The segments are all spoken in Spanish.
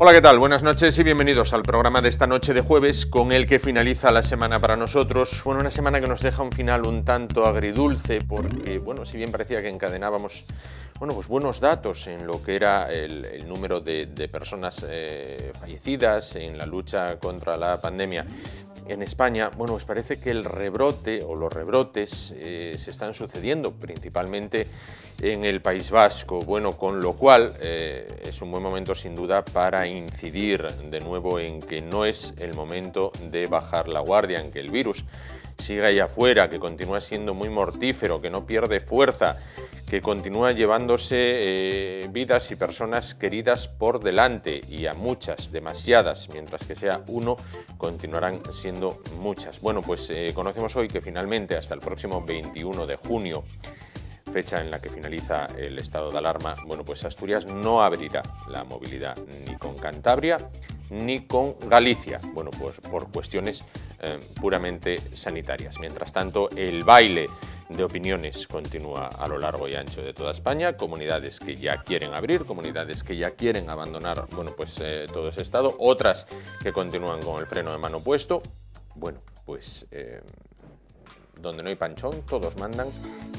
Hola, ¿qué tal? Buenas noches y bienvenidos al programa de esta noche de jueves con el que finaliza la semana para nosotros. Fue una semana que nos deja un final un tanto agridulce porque, bueno, si bien parecía que encadenábamos, bueno, pues buenos datos en lo que era el, número de, personas eh, fallecidas en la lucha contra la pandemia, en España, bueno, pues parece que el rebrote o los rebrotes eh, se están sucediendo principalmente en el País Vasco, bueno, con lo cual eh, es un buen momento sin duda para incidir de nuevo en que no es el momento de bajar la guardia, en que el virus Siga ahí afuera, que continúa siendo muy mortífero, que no pierde fuerza, que continúa llevándose eh, vidas y personas queridas por delante, y a muchas, demasiadas, mientras que sea uno, continuarán siendo muchas. Bueno, pues eh, conocemos hoy que finalmente hasta el próximo 21 de junio fecha en la que finaliza el estado de alarma, bueno, pues Asturias no abrirá la movilidad ni con Cantabria ni con Galicia, bueno, pues por cuestiones eh, puramente sanitarias. Mientras tanto, el baile de opiniones continúa a lo largo y ancho de toda España, comunidades que ya quieren abrir, comunidades que ya quieren abandonar, bueno, pues eh, todo ese estado, otras que continúan con el freno de mano puesto, bueno, pues... Eh, donde no hay panchón, todos mandan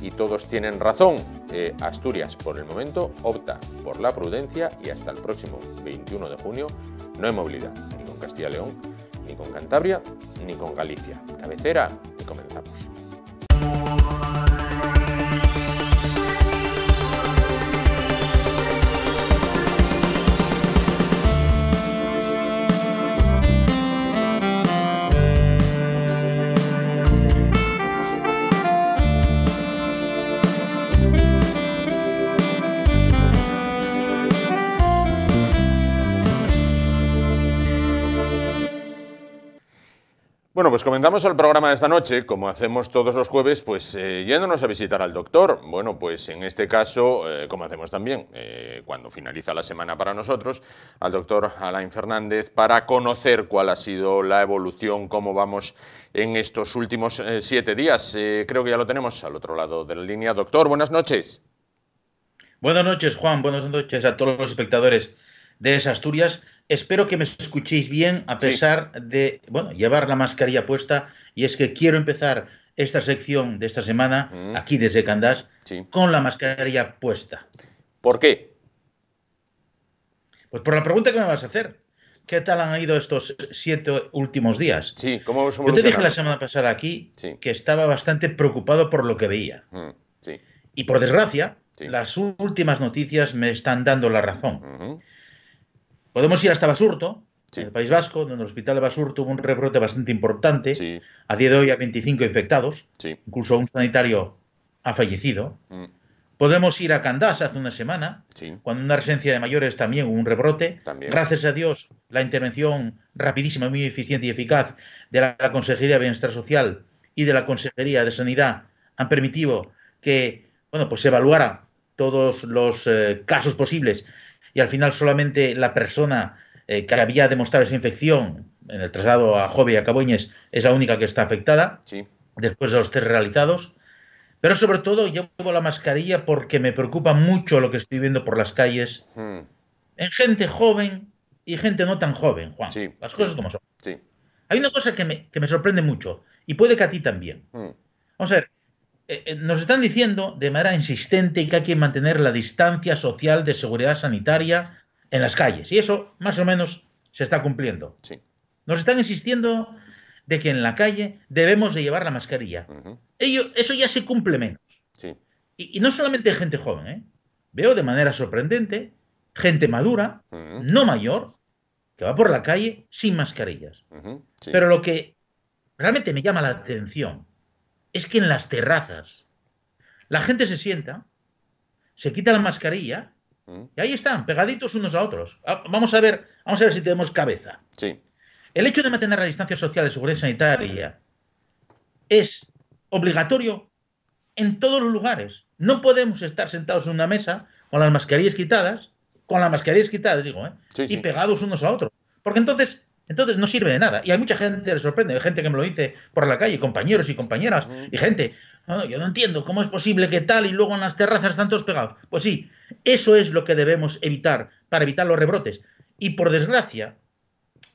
y todos tienen razón. Eh, Asturias, por el momento, opta por la prudencia y hasta el próximo 21 de junio no hay movilidad, ni con Castilla León, ni con Cantabria, ni con Galicia. Cabecera y comenzamos. Bueno, pues comenzamos el programa de esta noche, como hacemos todos los jueves, pues eh, yéndonos a visitar al doctor. Bueno, pues en este caso, eh, como hacemos también, eh, cuando finaliza la semana para nosotros, al doctor Alain Fernández para conocer cuál ha sido la evolución, cómo vamos en estos últimos siete días. creo que ya lo tenemos al otro lado de la línea. Doctor, buenas noches. Buenas noches, Juan. Buenas noches a todos los espectadores de Asturias espero que me escuchéis bien a pesar de, bueno, llevar la mascarilla puesta y es que quiero empezar esta sección de esta semana, mm. aquí desde Candás, con la mascarilla puesta. ¿Por qué? Pues por la pregunta que me vas a hacer. ¿Qué tal han ido estos siete últimos días? Sí, ¿cómo hemos Yo te dije la semana pasada aquí que estaba bastante preocupado por lo que veía. Mm, y por desgracia, las últimas noticias me están dando la razón. Podemos ir hasta Basurto, en el País Vasco, donde el hospital de Basurto tuvo un rebrote bastante importante. A día de hoy hay 25 infectados. Incluso un sanitario ha fallecido. Mm. Podemos ir a Candás hace una semana, cuando una residencia de mayores también hubo un rebrote. Gracias a Dios, la intervención rapidísima, muy eficiente y eficaz de la Consejería de Bienestar Social y de la Consejería de Sanidad han permitido que bueno, pues se evaluara todos los eh, casos posibles y al final solamente la persona eh, que había demostrado esa infección en el traslado a Jove y a Caboñes es la única que está afectada, sí. después de los test realizados. Pero sobre todo llevo la mascarilla porque me preocupa mucho lo que estoy viendo por las calles. Hmm. En gente joven y gente no tan joven, Juan. las cosas como son. Hay una cosa que me, que me, sorprende mucho y puede que a ti también. Hmm. Vamos a ver, eh, eh, nos están diciendo de manera insistente que hay que mantener la distancia social de seguridad sanitaria en las calles. Y eso, más o menos, se está cumpliendo. Sí. Nos están insistiendo de que en la calle debemos de llevar la mascarilla. eso ya se cumple menos. Y, no solamente gente joven. ¿eh? Veo de manera sorprendente gente madura, no mayor, que va por la calle sin mascarillas. Pero lo que realmente me llama la atención es que en las terrazas la gente se sienta, se quita la mascarilla mm. y ahí están, pegaditos unos a otros. Ah, vamos a ver, vamos a ver si tenemos cabeza. Sí. El hecho de mantener la distancia social de seguridad sanitaria es obligatorio en todos los lugares. No podemos estar sentados en una mesa con las mascarillas quitadas, con las mascarillas quitadas, digo, ¿eh? y pegados unos a otros. Porque entonces entonces no sirve de nada. Y hay mucha gente que le sorprende, hay gente que me lo dice por la calle, compañeros y compañeras, y gente, ah, yo no entiendo cómo es posible que tal y luego en las terrazas están todos pegados. Pues sí, eso es lo que debemos evitar para evitar los rebrotes. Y por desgracia,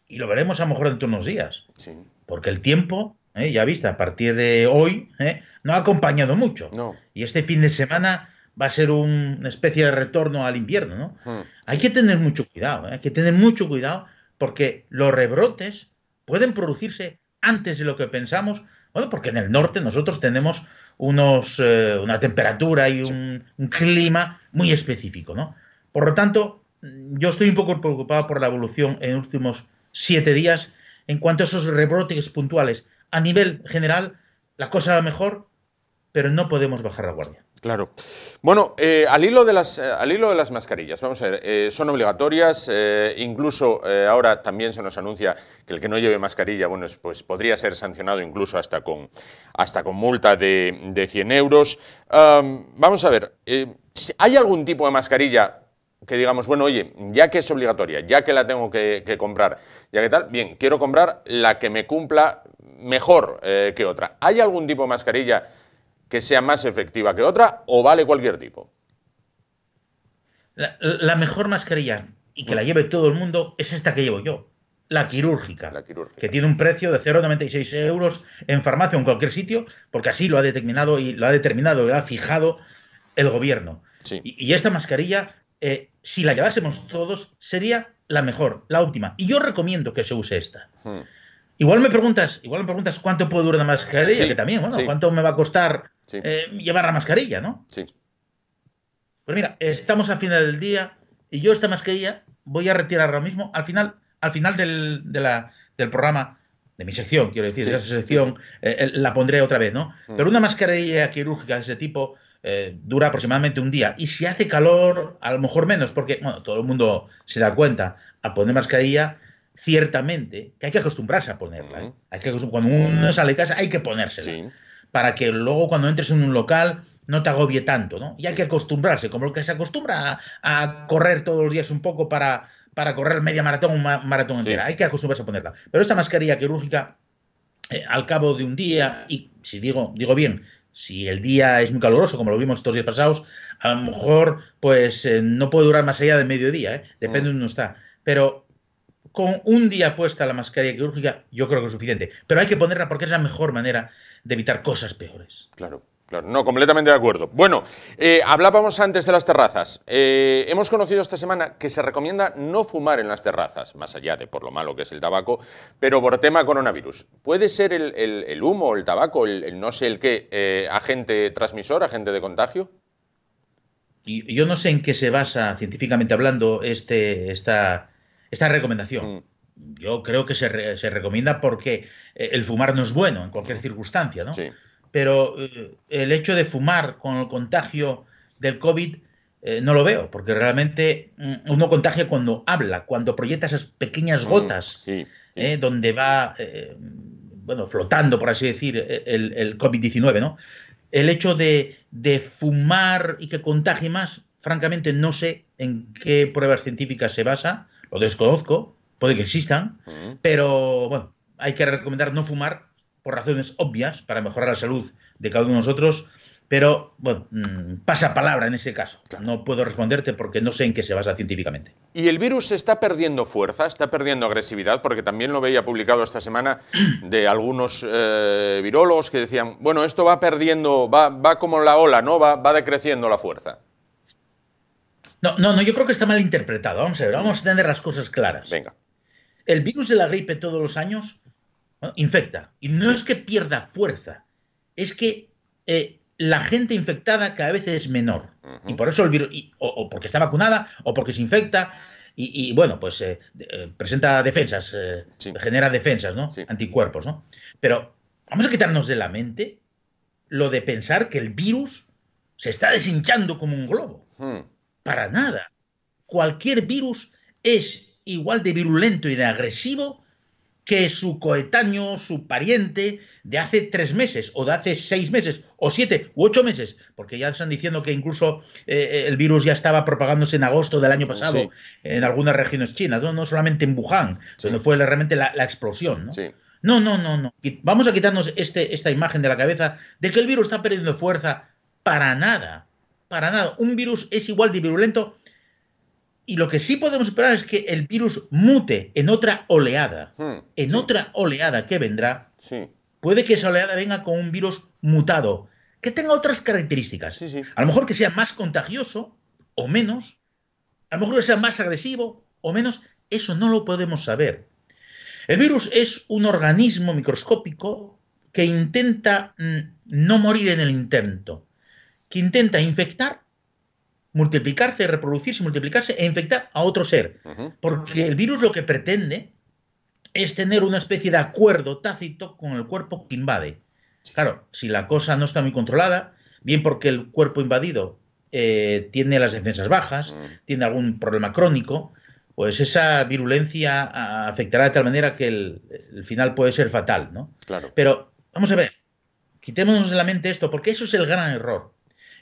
y lo veremos a lo mejor dentro de unos días, porque el tiempo, eh, ya visto, a partir de hoy, eh, no ha acompañado mucho. Y este fin de semana va a ser una especie de retorno al invierno. Hmm. Hay que tener mucho cuidado, eh, hay que tener mucho cuidado porque los rebrotes pueden producirse antes de lo que pensamos, bueno, porque en el norte nosotros tenemos unos, eh, una temperatura y un, clima muy específico, ¿no? Por lo tanto, yo estoy un poco preocupado por la evolución en los últimos siete días. En cuanto a esos rebrotes puntuales, a nivel general, la cosa va mejor, pero no podemos bajar la guardia. Claro. Bueno, eh, al, hilo de las, eh, al hilo de las mascarillas, vamos a ver, eh, son obligatorias, incluso ahora también se nos anuncia que el que no lleve mascarilla, bueno, pues podría ser sancionado incluso hasta con, hasta con multa de, 100 euros. vamos a ver, ¿hay algún tipo de mascarilla que digamos, bueno, oye, ya que es obligatoria, ya que la tengo que, que comprar, ya que tal, bien, quiero comprar la que me cumpla mejor que otra. ¿Hay algún tipo de mascarilla que sea más efectiva que otra o vale cualquier tipo? La, mejor mascarilla y que la lleve todo el mundo es esta que llevo yo, la quirúrgica, que tiene un precio de 0,96 euros en farmacia o en cualquier sitio, porque así lo ha determinado y lo ha determinado, lo ha fijado el gobierno. Y, esta mascarilla, eh, si la llevásemos todos, sería la mejor, la óptima. Y yo recomiendo que se use esta. Hmm. Igual me preguntas, igual me preguntas cuánto puede durar la mascarilla, que también, bueno, cuánto me va a costar eh, llevar la mascarilla, ¿no? Sí. Pues mira, estamos al final del día y yo esta mascarilla voy a retirar ahora mismo. Al final, al final del, del programa, de mi sección, quiero decir, de esa sección, eh, eh, la pondré otra vez, ¿no? Mm. Pero una mascarilla quirúrgica de ese tipo dura aproximadamente un día. Y si hace calor, a lo mejor menos, porque, bueno, todo el mundo se da cuenta, al poner mascarilla ciertamente, que hay que acostumbrarse a ponerla. ¿eh? Hay que cuando uno sale de casa hay que ponérsela. Para que luego cuando entres en un local no te agobie tanto, ¿no? Y hay que acostumbrarse, como el que se acostumbra a, correr todos los días un poco para, para correr media maratón, o maratón entera. Hay que acostumbrarse a ponerla. Pero esta mascarilla quirúrgica, eh, al cabo de un día, y si digo, digo bien, si el día es muy caluroso, como lo vimos estos días pasados, a lo mejor pues eh, no puede durar más allá de mediodía, ¿eh? depende de dónde uno está. Pero con un día puesta la mascarilla quirúrgica, yo creo que es suficiente. Pero hay que ponerla porque es la mejor manera de evitar cosas peores. Claro. Claro, no, completamente de acuerdo. Bueno, eh, hablábamos antes de las terrazas. Eh, hemos conocido esta semana que se recomienda no fumar en las terrazas, más allá de por lo malo que es el tabaco, pero por tema coronavirus. ¿Puede ser el, humo, el tabaco, el, no sé el qué, eh, agente transmisor, agente de contagio? Yo no sé en qué se basa científicamente hablando este, esta, esta recomendación. Mm. Yo creo que se, se, recomienda porque eh, el fumar no es bueno en cualquier mm. circunstancia, ¿no? Pero eh, el hecho de fumar con el contagio del COVID eh, no lo veo, porque realmente mm, uno contagia cuando habla, cuando proyecta esas pequeñas gotas, donde va, bueno, flotando, por así decir, e, el, COVID-19, ¿no? El hecho de, de, fumar y que contagie más, francamente no sé en qué pruebas científicas se basa, o desconozco, puede que existan, pero bueno, hay que recomendar no fumar por razones obvias para mejorar la salud de cada uno de nosotros, pero bueno, mm, pasa palabra en ese caso. No puedo responderte porque no sé en qué se basa científicamente. Y el virus está perdiendo fuerza, está perdiendo agresividad, porque también lo veía publicado esta semana de algunos eh, virólogos que decían, bueno, esto va perdiendo, va, como la ola, ¿no? Va, va decreciendo la fuerza. No, no, yo creo que está mal interpretado. Vamos a ver, vamos a tener las cosas claras. Venga. El virus de la gripe todos los años infecta. Y no es que pierda fuerza, es que eh, la gente infectada cada vez es menor. Y por eso el virus, o, porque está vacunada, o porque se infecta, y, bueno, pues eh, eh, presenta defensas, genera defensas, ¿no? Anticuerpos, ¿no? Pero vamos a quitarnos de la mente lo de pensar que el virus se está deshinchando como un globo. Hmm. Para nada. Cualquier virus es igual de virulento y de agresivo que su coetáneo, su pariente de hace tres meses o de hace seis meses o siete u ocho meses, porque ya están diciendo que incluso eh, eh, el virus ya estaba propagándose en agosto del año pasado en algunas regiones chinas, no, solamente en Wuhan, donde fue realmente la, explosión. ¿no? No, no, no, Vamos a quitarnos este, esta imagen de la cabeza de que el virus está perdiendo fuerza para nada para nada. Un virus es igual de virulento y lo que sí podemos esperar es que el virus mute en otra oleada. Hmm, en otra oleada que vendrá. Puede que esa oleada venga con un virus mutado, que tenga otras características. a lo mejor que sea más contagioso o menos. A lo mejor que sea más agresivo o menos. Eso no lo podemos saber. El virus es un organismo microscópico que intenta mm, no morir en el intento que intenta infectar, multiplicarse, reproducirse, multiplicarse e infectar a otro ser. Porque el virus lo que pretende es tener una especie de acuerdo tácito con el cuerpo que invade. Claro, si la cosa no está muy controlada, bien porque el cuerpo invadido eh, tiene las defensas bajas, tiene algún problema crónico, pues esa virulencia ah, afectará de tal manera que el, final puede ser fatal, ¿no? Claro. Pero vamos a ver, quitémonos de la mente esto, porque eso es el gran error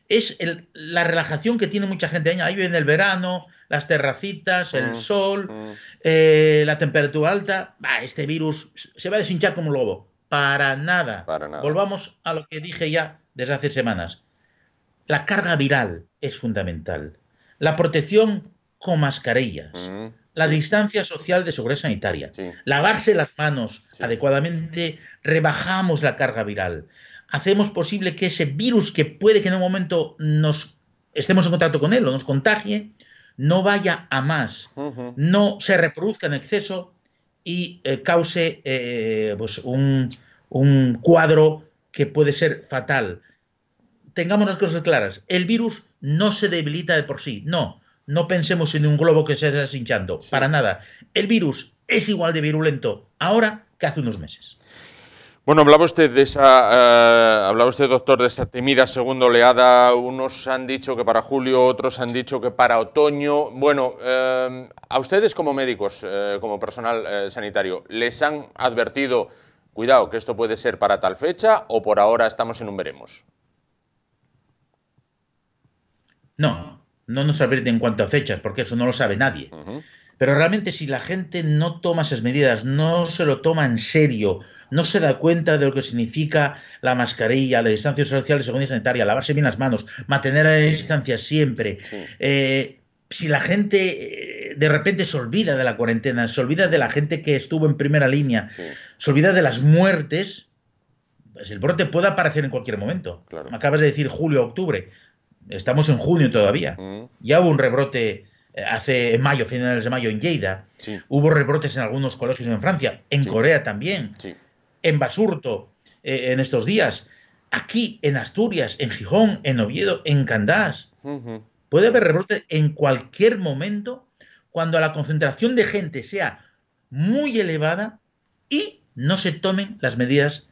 es la relajación que tiene mucha gente. Ahí viene el verano, las terracitas, el mm, sol, mm. Eh, la temperatura alta. este virus se va a deshinchar como un lobo. Para nada. Volvamos a lo que dije ya desde hace semanas. La carga viral es fundamental. La protección con mascarillas. Mm, la distancia social de seguridad sanitaria. Lavarse las manos adecuadamente. Rebajamos la carga viral hacemos posible que ese virus que puede que en un momento nos estemos en contacto con él o nos contagie, no vaya a más, no se reproduzca en exceso y eh, cause eh, pues un, cuadro que puede ser fatal. Tengamos las cosas claras, el virus no se debilita de por sí, no, no pensemos en un globo que se está hinchando, para nada. El virus es igual de virulento ahora que hace unos meses. Bueno, hablaba usted de esa, eh, usted, doctor, de esa temida segunda oleada. Unos han dicho que para julio, otros han dicho que para otoño. Bueno, eh, a ustedes como médicos, eh, como personal sanitario, ¿les han advertido, cuidado, que esto puede ser para tal fecha o por ahora estamos en un veremos? No, no nos advierten en cuanto a fechas, porque eso no lo sabe nadie. Pero realmente si la gente no toma esas medidas, no se lo toma en serio, no se da cuenta de lo que significa la mascarilla, la distancia social, la seguridad sanitaria, lavarse bien las manos, mantener la distancia siempre. Eh, si la gente eh, de repente se olvida de la cuarentena, se olvida de la gente que estuvo en primera línea, se olvida de las muertes, pues el brote puede aparecer en cualquier momento. acabas de decir julio, octubre. Estamos en junio todavía. Mm. Ya hubo un rebrote eh, hace en mayo, finales de mayo en Lleida. Hubo rebrotes en algunos colegios en Francia, en Corea también. Sí en Basurto eh, en estos días, aquí en Asturias, en Gijón, en Oviedo, en Candás. Puede haber rebrote en cualquier momento cuando la concentración de gente sea muy elevada y no se tomen las medidas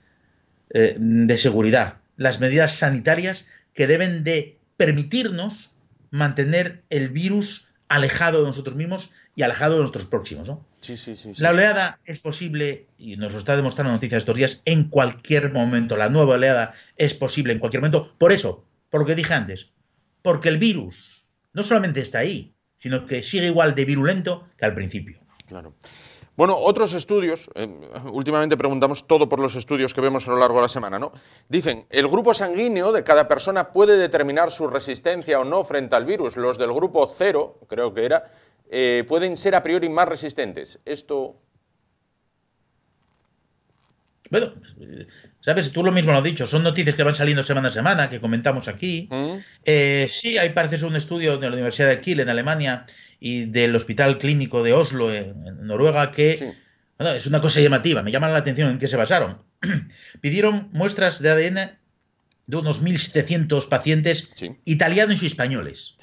eh, de seguridad, las medidas sanitarias que deben de permitirnos mantener el virus alejado de nosotros mismos y alejado de nuestros próximos. ¿no? la oleada es posible, y nos lo está demostrando Noticias estos días, en cualquier momento. La nueva oleada es posible en cualquier momento. Por eso, porque dije antes, porque el virus no solamente está ahí, sino que sigue igual de virulento que al principio. Claro. Bueno, otros estudios, eh, últimamente preguntamos todo por los estudios que vemos a lo largo de la semana, ¿no? Dicen, el grupo sanguíneo de cada persona puede determinar su resistencia o no frente al virus. Los del grupo cero, creo que era, eh, pueden ser a priori más resistentes. Esto. Bueno, eh, sabes, tú lo mismo lo has dicho, son noticias que van saliendo semana a semana, que comentamos aquí. Eh, sí, hay parece un estudio de la Universidad de Kiel en Alemania y del Hospital Clínico de Oslo en, Noruega que es una cosa llamativa, me llama la atención en qué se basaron. Pidieron muestras de ADN de unos 1.700 pacientes italianos y españoles.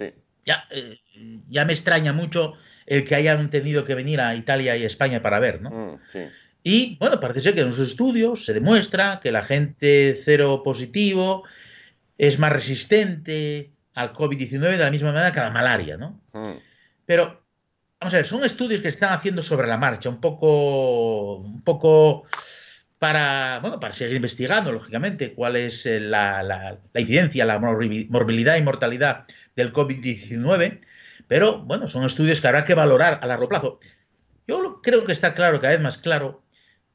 Ya, ya me extraña mucho el eh, que hayan tenido que venir a Italia y España para ver, ¿no? Mm, y bueno, parece ser que en los estudios se demuestra que la gente cero positivo es más resistente al COVID-19 de la misma manera que a la malaria, ¿no? Mm. Pero, vamos a ver, son estudios que están haciendo sobre la marcha, un poco, un poco para, para seguir investigando, lógicamente, cuál es eh, la incidencia, la morbilidad y mortalidad del COVID-19 pero bueno, son estudios que habrá que valorar a largo plazo. Yo creo que está claro, cada vez más claro,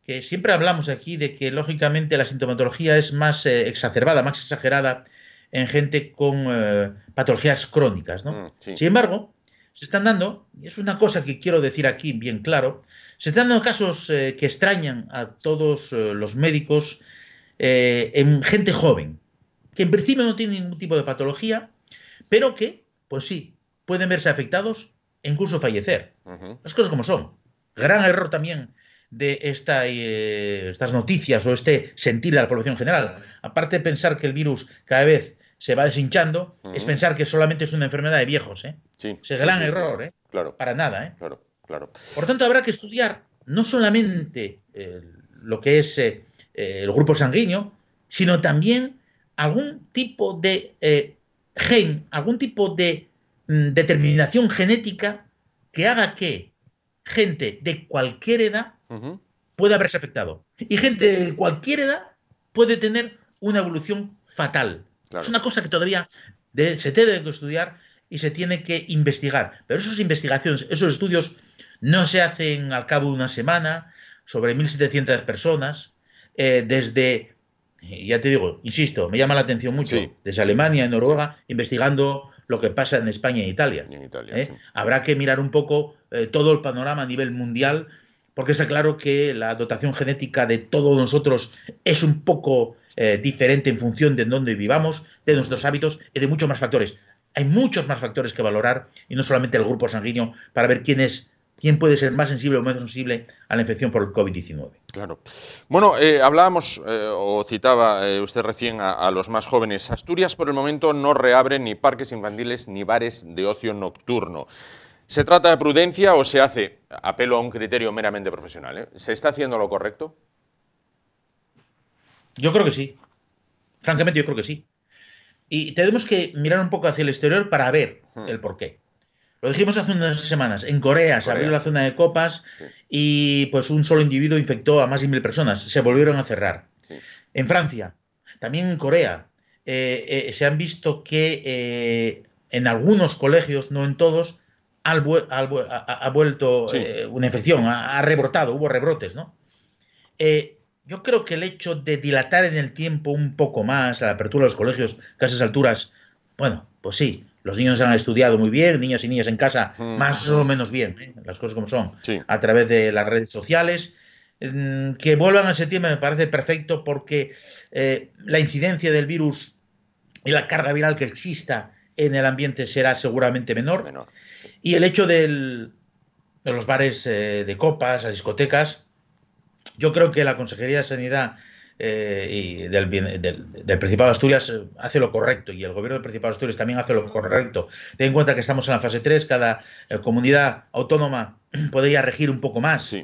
que siempre hablamos aquí de que lógicamente la sintomatología es más eh, exacerbada, más exagerada en gente con eh, patologías crónicas. ¿no? Mm, Sin embargo, se están dando, y es una cosa que quiero decir aquí bien claro, se están dando casos eh, que extrañan a todos los médicos en gente joven, que en principio no tiene ningún tipo de patología, pero que, pues sí, pueden verse afectados e incluso fallecer. Las cosas como son. Gran error también de esta, eh, estas noticias o este sentir de la población general. Aparte de pensar que el virus cada vez se va deshinchando, es pensar que solamente es una enfermedad de viejos. ¿eh? es gran error, ¿eh? para nada. ¿eh? Claro, claro. Por tanto, habrá que estudiar no solamente lo que es el grupo sanguíneo, sino también algún tipo de gen, algún tipo de Mm, determinación genética que haga que gente de cualquier edad pueda haberse afectado. Y gente de cualquier edad puede tener una evolución fatal. Es una cosa que todavía se tiene que estudiar y se tiene que investigar. Pero esas investigaciones, esos estudios no se hacen al cabo de una semana sobre 1.700 personas, eh, desde, eh, ya te digo, insisto, me llama la atención mucho, desde Alemania, Noruega, investigando lo que pasa en España e Italia. ¿eh? Habrá que mirar un poco eh, todo el panorama a nivel mundial, porque está claro que la dotación genética de todos nosotros es un poco eh, diferente en función de dónde vivamos, de nuestros hábitos y de muchos más factores. Hay muchos más factores que valorar y no solamente el grupo sanguíneo para ver quién es quién puede ser más sensible o menos sensible a la infección por el COVID-19. Claro. Bueno, eh, hablábamos eh, o citaba eh, usted recién a, los más jóvenes. Asturias por el momento no reabre ni parques infantiles ni bares de ocio nocturno. ¿Se trata de prudencia o se hace, apelo a un criterio meramente profesional, ¿se está haciendo lo correcto? Yo creo que sí. Francamente, yo creo que sí. Y tenemos que mirar un poco hacia el exterior para ver hmm. el porqué. Lo dijimos hace unas semanas. En Corea, se abrió la zona de copas y pues un solo individuo infectó a más de mil personas. Se volvieron a cerrar. En Francia, también en Corea, eh, eh, se han visto que eh, en algunos colegios, no en todos, ha, vuelto una infección, ha, rebrotado, hubo rebrotes, ¿no? yo creo que el hecho de dilatar en el tiempo un poco más la apertura de los colegios, que a esas alturas, bueno, pues sí, los niños han estudiado muy bien, niños y niñas en casa mm. más o menos bien, ¿eh? las cosas como son, a través de las redes sociales. Mm, que vuelvan a septiembre me parece perfecto porque eh, la incidencia del virus y la carga viral que exista en el ambiente será seguramente menor. Y el hecho de los bares eh, de copas, las discotecas, yo creo que la Consejería de Sanidad eh, y del, Principado de Asturias eh, hace lo correcto y el gobierno del Principado de Asturias también hace lo correcto. Ten en cuenta que estamos en la fase 3, cada eh, comunidad autónoma podría regir un poco más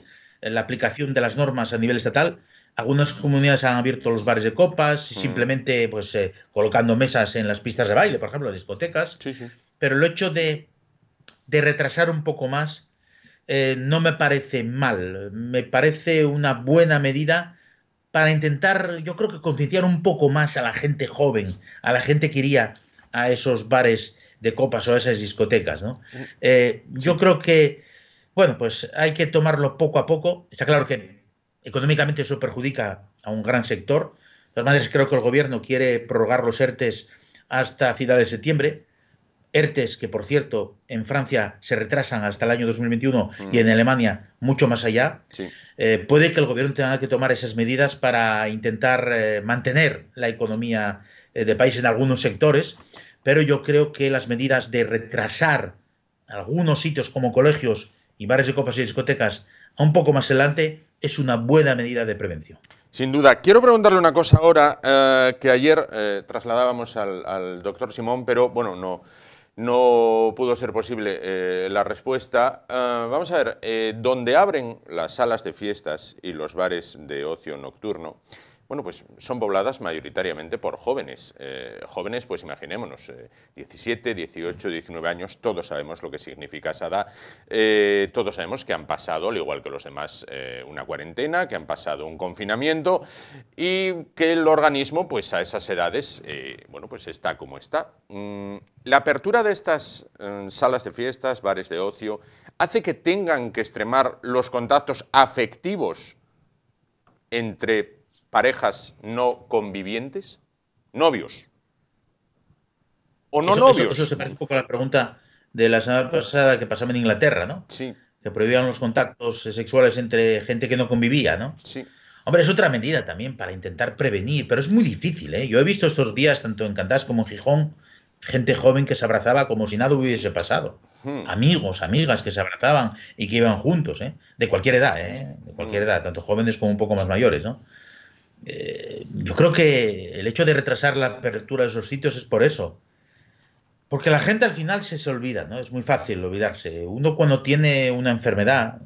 la aplicación de las normas a nivel estatal. Algunas comunidades han abierto los bares de copas, mm. simplemente pues colocando mesas en las pistas de baile, por ejemplo, discotecas. Pero el hecho de, retrasar un poco más no me parece mal. Me parece una buena medida para intentar, yo creo que concienciar un poco más a la gente joven, a la gente que iría a esos bares de copas o a esas discotecas, ¿no? Mm. Eh, yo creo que, bueno, pues hay que tomarlo poco a poco. Está claro que económicamente eso perjudica a un gran sector. Las todas creo que el gobierno quiere prorrogar los ERTES hasta final de septiembre. ERTES, que por cierto en Francia se retrasan hasta el año 2021 y mm. en Alemania mucho más allá, eh, puede que el gobierno tenga que tomar esas medidas para intentar eh, mantener la economía del eh, de país en algunos sectores, pero yo creo que las medidas de retrasar algunos sitios como colegios y bares de copas y discotecas a un poco más adelante es una buena medida de prevención. Sin duda. Quiero preguntarle una cosa ahora que ayer trasladábamos al doctor Simón, pero bueno, no, no pudo ser posible eh, la respuesta. Ah, vamos a ver, eh, ¿dónde abren las salas de fiestas y los bares de ocio nocturno, bueno, pues son pobladas mayoritariamente por jóvenes. Eh, jóvenes, pues imaginémonos, 17, 18, 19 años, todos sabemos lo que significa esa edad. Eh, todos sabemos que han pasado, al igual que los demás, eh, una cuarentena, que han pasado un confinamiento y que el organismo, pues a esas edades, bueno, pues está como está. Mm, la apertura de estas mm, salas de fiestas, bares de ocio, hace que tengan que extremar los contactos afectivos entre parejas no convivientes? ¿Novios? ¿O no novios? Eso, se parece un poco a la pregunta de la semana pasada que pasaba en Inglaterra, ¿no? Sí. Que prohibían los contactos sexuales entre gente que no convivía, ¿no? Sí. Hombre, es otra medida también para intentar prevenir, pero es muy difícil, ¿eh? Yo he visto estos días, tanto en Cantás como en Gijón, gente joven que se abrazaba como si nada hubiese pasado. Hmm. Amigos, amigas que se abrazaban y que iban juntos, ¿eh? De cualquier edad, ¿eh? De cualquier hmm. edad, tanto jóvenes como un poco más mayores, ¿no? Eh, yo creo que el hecho de retrasar la apertura de esos sitios es por eso. Porque la gente al final se se olvida, ¿no? Es muy fácil olvidarse. Uno cuando tiene una enfermedad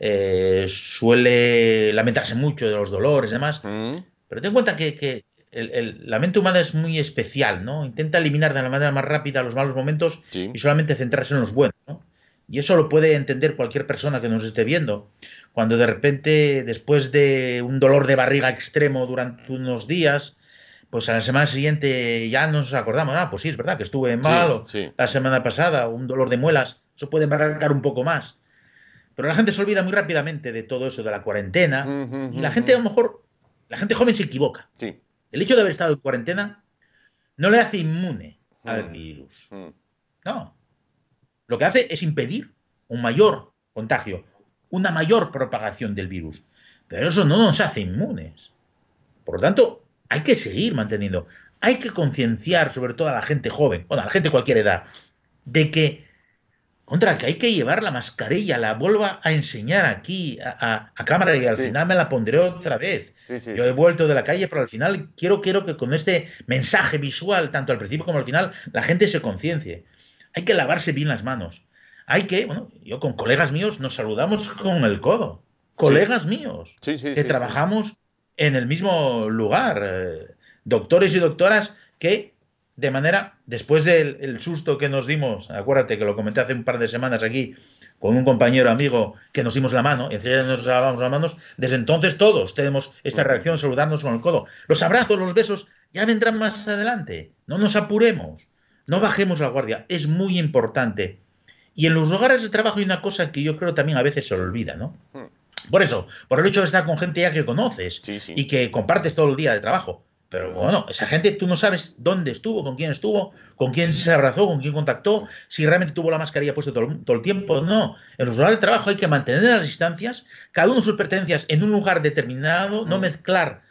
eh, suele lamentarse mucho de los dolores y demás. Pero ten en cuenta que, la mente humana es muy especial, ¿no? Intenta eliminar de la manera más rápida los malos momentos y solamente centrarse en los buenos, ¿no? Y eso lo puede entender cualquier persona que nos esté viendo. Cuando de repente, después de un dolor de barriga extremo durante unos días, pues a la semana siguiente ya nos acordamos, ah, pues sí, es verdad que estuve mal la semana pasada, un dolor de muelas, eso puede marcar un poco más. Pero la gente se olvida muy rápidamente de todo eso, de la cuarentena, y la gente a lo mejor, la gente joven se equivoca. El hecho de haber estado en cuarentena no le hace inmune al mm. virus. Mm. No, lo que hace es impedir un mayor contagio, una mayor propagación del virus. Pero eso no nos hace inmunes. Por lo tanto, hay que seguir manteniendo. Hay que concienciar sobre todo a la gente joven, bueno, a la gente de cualquier edad, de que, contra, que hay que llevar la mascarilla, la vuelva a enseñar aquí a, cámara y al final me la pondré otra vez. Yo he vuelto de la calle, pero al final quiero, quiero que con este mensaje visual, tanto al principio como al final, la gente se conciencie. Hay que lavarse bien las manos. Hay que, bueno, yo con colegas míos nos saludamos con el codo. Colegas míos que trabajamos en el mismo lugar. Eh, doctores y doctoras que, de manera, después del susto que nos dimos, acuérdate que lo comenté hace un par de semanas aquí con un compañero amigo que nos dimos la mano, y nos lavamos las manos, desde entonces todos tenemos esta reacción, de saludarnos con el codo. Los abrazos, los besos, ya vendrán más adelante. No nos apuremos. No bajemos la guardia, es muy importante. Y en los lugares de trabajo hay una cosa que yo creo también a veces se olvida, ¿no? Hmm. Por eso, por el hecho de estar con gente ya que conoces y que compartes todo el día de trabajo. Pero bueno, esa gente tú no sabes dónde estuvo, con quién estuvo, con quién se abrazó, con quién contactó, si realmente tuvo la mascarilla puesta todo, el tiempo. No, en los lugares de trabajo hay que mantener las distancias, cada uno sus pertenencias en un lugar determinado, no hmm. mezclar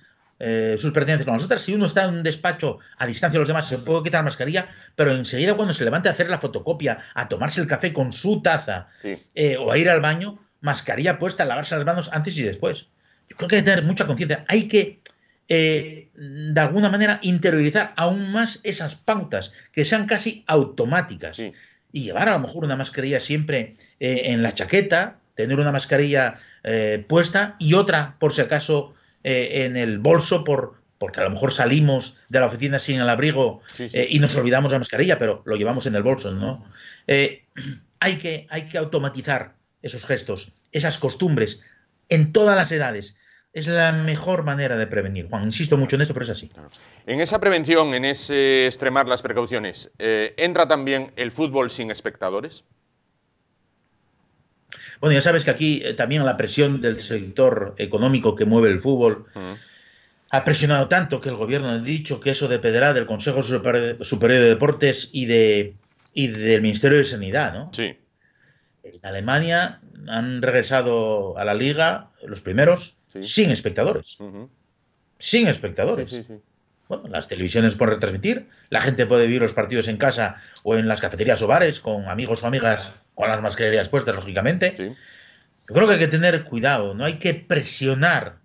eh, sus pertenencias con otras. Si uno está en un despacho a distancia de los demás, se puede quitar la mascarilla, pero enseguida cuando se levante a hacer la fotocopia, a tomarse el café con su taza eh, o a ir al baño, mascarilla puesta, lavarse las manos antes y después. Yo creo que hay que tener mucha conciencia. Hay que, eh, de alguna manera, interiorizar aún más esas pautas que sean casi automáticas. Y llevar a lo mejor una mascarilla siempre en la chaqueta, tener una mascarilla puesta y otra, por si acaso, eh, en el bolso por, porque a lo mejor salimos de la oficina sin el abrigo eh, y nos olvidamos la mascarilla, pero lo llevamos en el bolso, ¿no? Eh, hay, que, hay que automatizar esos gestos, esas costumbres, en todas las edades. Es la mejor manera de prevenir. Juan, insisto mucho en eso, pero es así. En esa prevención, en ese extremar las precauciones, ¿entra también el fútbol sin espectadores? Bueno, ya sabes que aquí eh, también la presión del sector económico que mueve el fútbol ha presionado tanto que el gobierno ha dicho que eso dependerá del Consejo Superior de Deportes y, del Ministerio de Sanidad, ¿no? Sí. En Alemania han regresado a la liga los primeros sin espectadores. Sin espectadores. bueno, las televisiones pueden retransmitir, la gente puede vivir los partidos en casa o en las cafeterías o bares con amigos o amigas con las mascarillas puestas, lógicamente. Yo creo que hay que tener cuidado, no hay que presionar.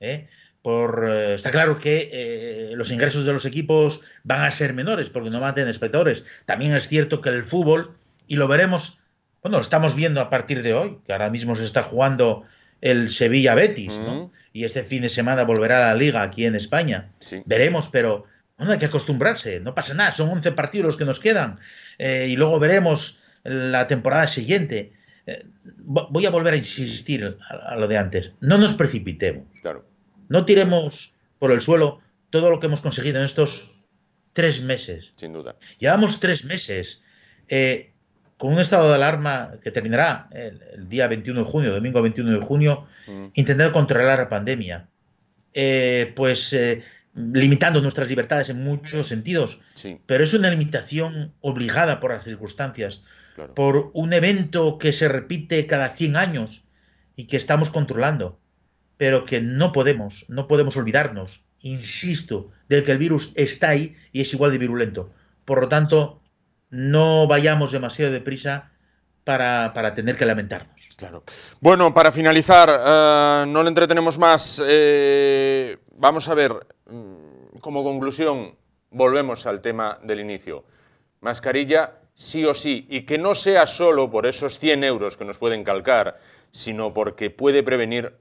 ¿eh? Por, eh, está claro que eh, los ingresos de los equipos van a ser menores porque no van a espectadores. También es cierto que el fútbol, y lo veremos, bueno, lo estamos viendo a partir de hoy, que ahora mismo se está jugando el Sevilla Betis, ¿no? Mm. Y este fin de semana volverá a la liga aquí en España. Veremos, pero bueno, hay que acostumbrarse, no pasa nada, son 11 partidos los que nos quedan. y luego veremos la temporada siguiente. Eh, voy a volver a insistir a, lo de antes. No nos precipitemos. Claro. No tiremos por el suelo todo lo que hemos conseguido en estos tres meses. Sin duda. Llevamos tres meses eh, con un estado de alarma que terminará el, día 21 de junio, domingo 21 de junio, mm. intentando controlar la pandemia. Eh, pues limitando nuestras libertades en muchos sentidos, pero es una limitación obligada por las circunstancias por un evento que se repite cada 100 años y que estamos controlando, pero que no podemos, no podemos olvidarnos, insisto, del que el virus está ahí y es igual de virulento. Por lo tanto, no vayamos demasiado deprisa. Para, tener que lamentarnos. Claro. Bueno, para finalizar, eh, no le entretenemos más. Eh, vamos a ver, mm, como conclusión, volvemos al tema del inicio. Mascarilla sí o sí, y que no sea solo por esos 100 euros que nos pueden calcar, sino porque puede prevenir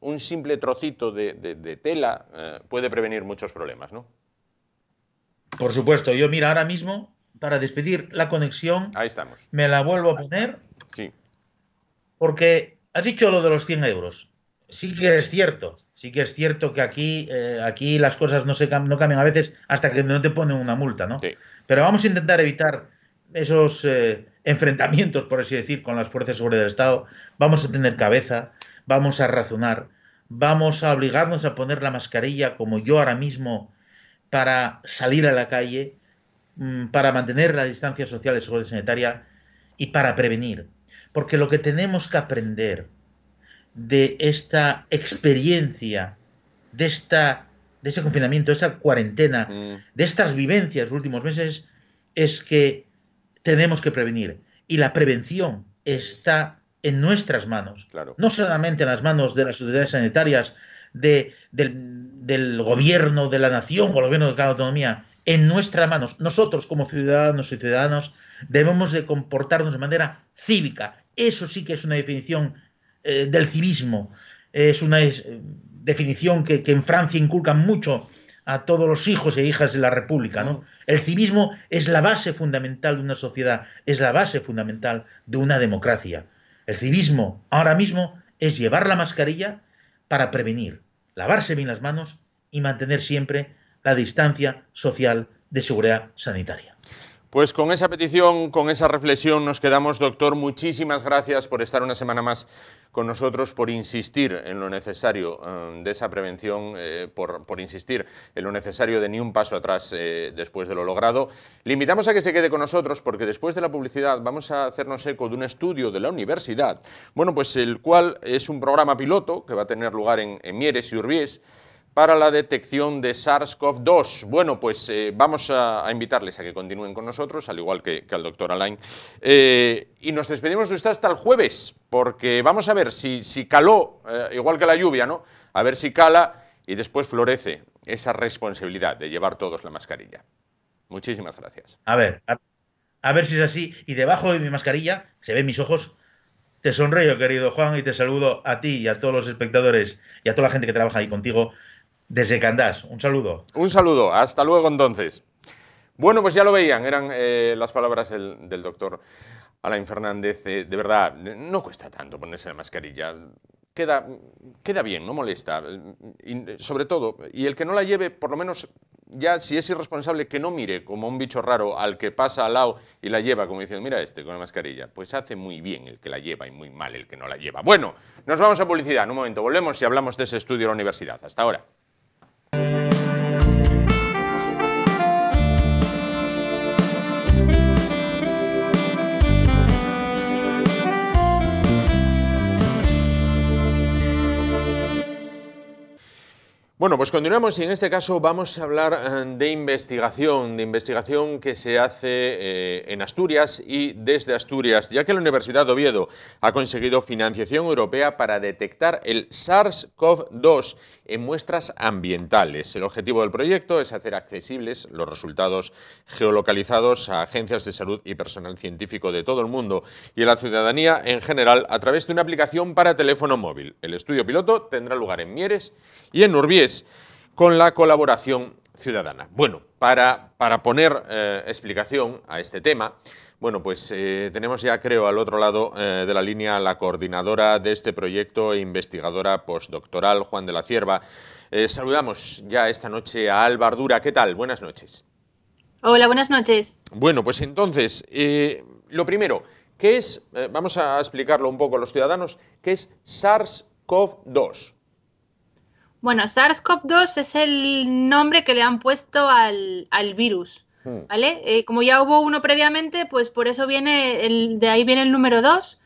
un simple trocito de, tela, eh, puede prevenir muchos problemas, ¿no? Por supuesto, yo mira, ahora mismo, para despedir la conexión, Ahí estamos. me la vuelvo a poner. Sí. Porque has dicho lo de los 100 euros. Sí que es cierto, sí que es cierto que aquí, eh, aquí las cosas no, se, no cambian a veces hasta que no te ponen una multa, ¿no? Pero vamos a intentar evitar esos eh, enfrentamientos, por así decir, con las fuerzas sobre del Estado, vamos a tener cabeza, vamos a razonar, vamos a obligarnos a poner la mascarilla como yo ahora mismo para salir a la calle, mm, para mantener la distancia social y seguridad sanitaria y para prevenir. Porque lo que tenemos que aprender de esta experiencia, de, esta, de ese confinamiento, de esa cuarentena, mm. de estas vivencias los últimos meses, es que tenemos que prevenir. Y la prevención está en nuestras manos. No solamente en las manos de las sociedades sanitarias, de, del, gobierno de la nación o el gobierno de cada autonomía, en nuestras manos. Nosotros como ciudadanos y ciudadanas, debemos de comportarnos de manera cívica. Eso sí que es una definición eh, del civismo. Es una eh, definición que, que en Francia inculcan mucho a todos los hijos e hijas de la República. ¿no? El civismo es la base fundamental de una sociedad, es la base fundamental de una democracia. El civismo ahora mismo es llevar la mascarilla para prevenir, lavarse bien las manos y mantener siempre la distancia social de seguridad sanitaria. Pues con esa petición, con esa reflexión nos quedamos, doctor. Muchísimas gracias por estar una semana más con nosotros, por insistir en lo necesario eh, de esa prevención, eh, por, insistir en lo necesario de ni un paso atrás eh, después de lo logrado. Le invitamos a que se quede con nosotros porque después de la publicidad vamos a hacernos eco de un estudio de la universidad, bueno, pues el cual es un programa piloto que va a tener lugar en, en Mieres y Urbiés para la detección de SARS-CoV-2. Bueno, pues eh, vamos a, invitarles a que continúen con nosotros, al igual que, al doctor Alain. Eh, y nos despedimos de usted hasta el jueves, porque vamos a ver si, si caló, eh, igual que la lluvia, ¿no? A ver si cala y después florece esa responsabilidad de llevar todos la mascarilla. Muchísimas gracias. A ver, a, a ver si es así. Y debajo de mi mascarilla, se ven mis ojos, te sonrío, querido Juan, y te saludo a ti y a todos los espectadores y a toda la gente que trabaja ahí contigo desde Candás. Un saludo. Un saludo. Hasta luego entonces. Bueno, pues ya lo veían, eran eh, las palabras del, doctor Alain Fernández. Eh, de verdad, no cuesta tanto ponerse la mascarilla. Queda, queda bien, no molesta. Y, sobre todo, y el que no la lleve, por lo menos ya si es irresponsable, que no mire como un bicho raro al que pasa al lado y la lleva, como diciendo, mira este con la mascarilla. Pues hace muy bien el que la lleva y muy mal el que no la lleva. Bueno, nos vamos a publicidad. En un momento volvemos y hablamos de ese estudio de la universidad. Hasta ahora. Bueno, pues continuamos y en este caso vamos a hablar eh, de investigación, de investigación que se hace eh, en Asturias y desde Asturias, ya que la Universidad de Oviedo ha conseguido financiación europea para detectar el SARS-CoV-2 en muestras ambientales. El objetivo del proyecto es hacer accesibles los resultados geolocalizados a agencias de salud y personal científico de todo el mundo y a la ciudadanía en general a través de una aplicación para teléfono móvil. El estudio piloto tendrá lugar en Mieres y en Urbies con la colaboración ciudadana. Bueno, para, para poner eh, explicación a este tema, bueno, pues eh, tenemos ya, creo, al otro lado eh, de la línea la coordinadora de este proyecto e investigadora postdoctoral, Juan de la Cierva. saludamos ya esta noche a Alba Dura, ¿Qué tal? Buenas noches. Hola, buenas noches. Bueno, pues entonces, lo primero, que es, vamos a explicarlo un poco a los ciudadanos, qué es SARS-CoV-2? Bueno, SARS-CoV-2 es el nombre que le han puesto al, virus, hmm. ¿vale? Eh, como ya hubo uno previamente, pues por eso viene, el, de ahí viene el número 2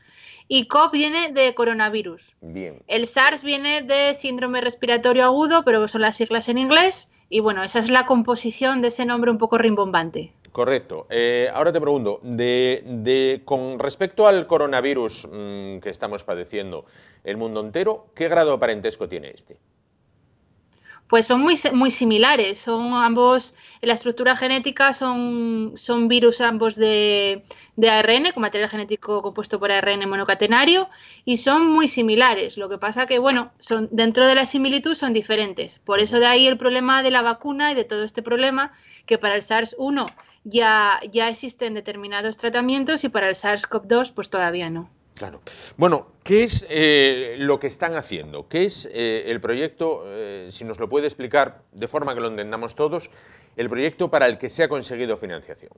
y COP viene de coronavirus. Bien. El SARS viene de síndrome respiratorio agudo, pero son las siglas en inglés. Y bueno, esa es la composición de ese nombre un poco rimbombante. Correcto. Eh, ahora te pregunto, de, con respecto al coronavirus mm, que estamos padeciendo el mundo entero, ¿qué grado de parentesco tiene este? pues son muy, muy similares, son ambos, en la estructura genética son, son virus ambos de, de ARN, con material genético compuesto por ARN monocatenario, y son muy similares. Lo que pasa que, bueno, son, dentro de la similitud son diferentes. Por eso de ahí el problema de la vacuna y de todo este problema, que para el SARS-1 ya, ya existen determinados tratamientos y para el SARS-CoV-2 pues todavía no. Claro. Bueno, ¿qué es eh, lo que están haciendo? ¿Qué es eh, el proyecto, eh, si nos lo puede explicar de forma que lo entendamos todos, el proyecto para el que se ha conseguido financiación?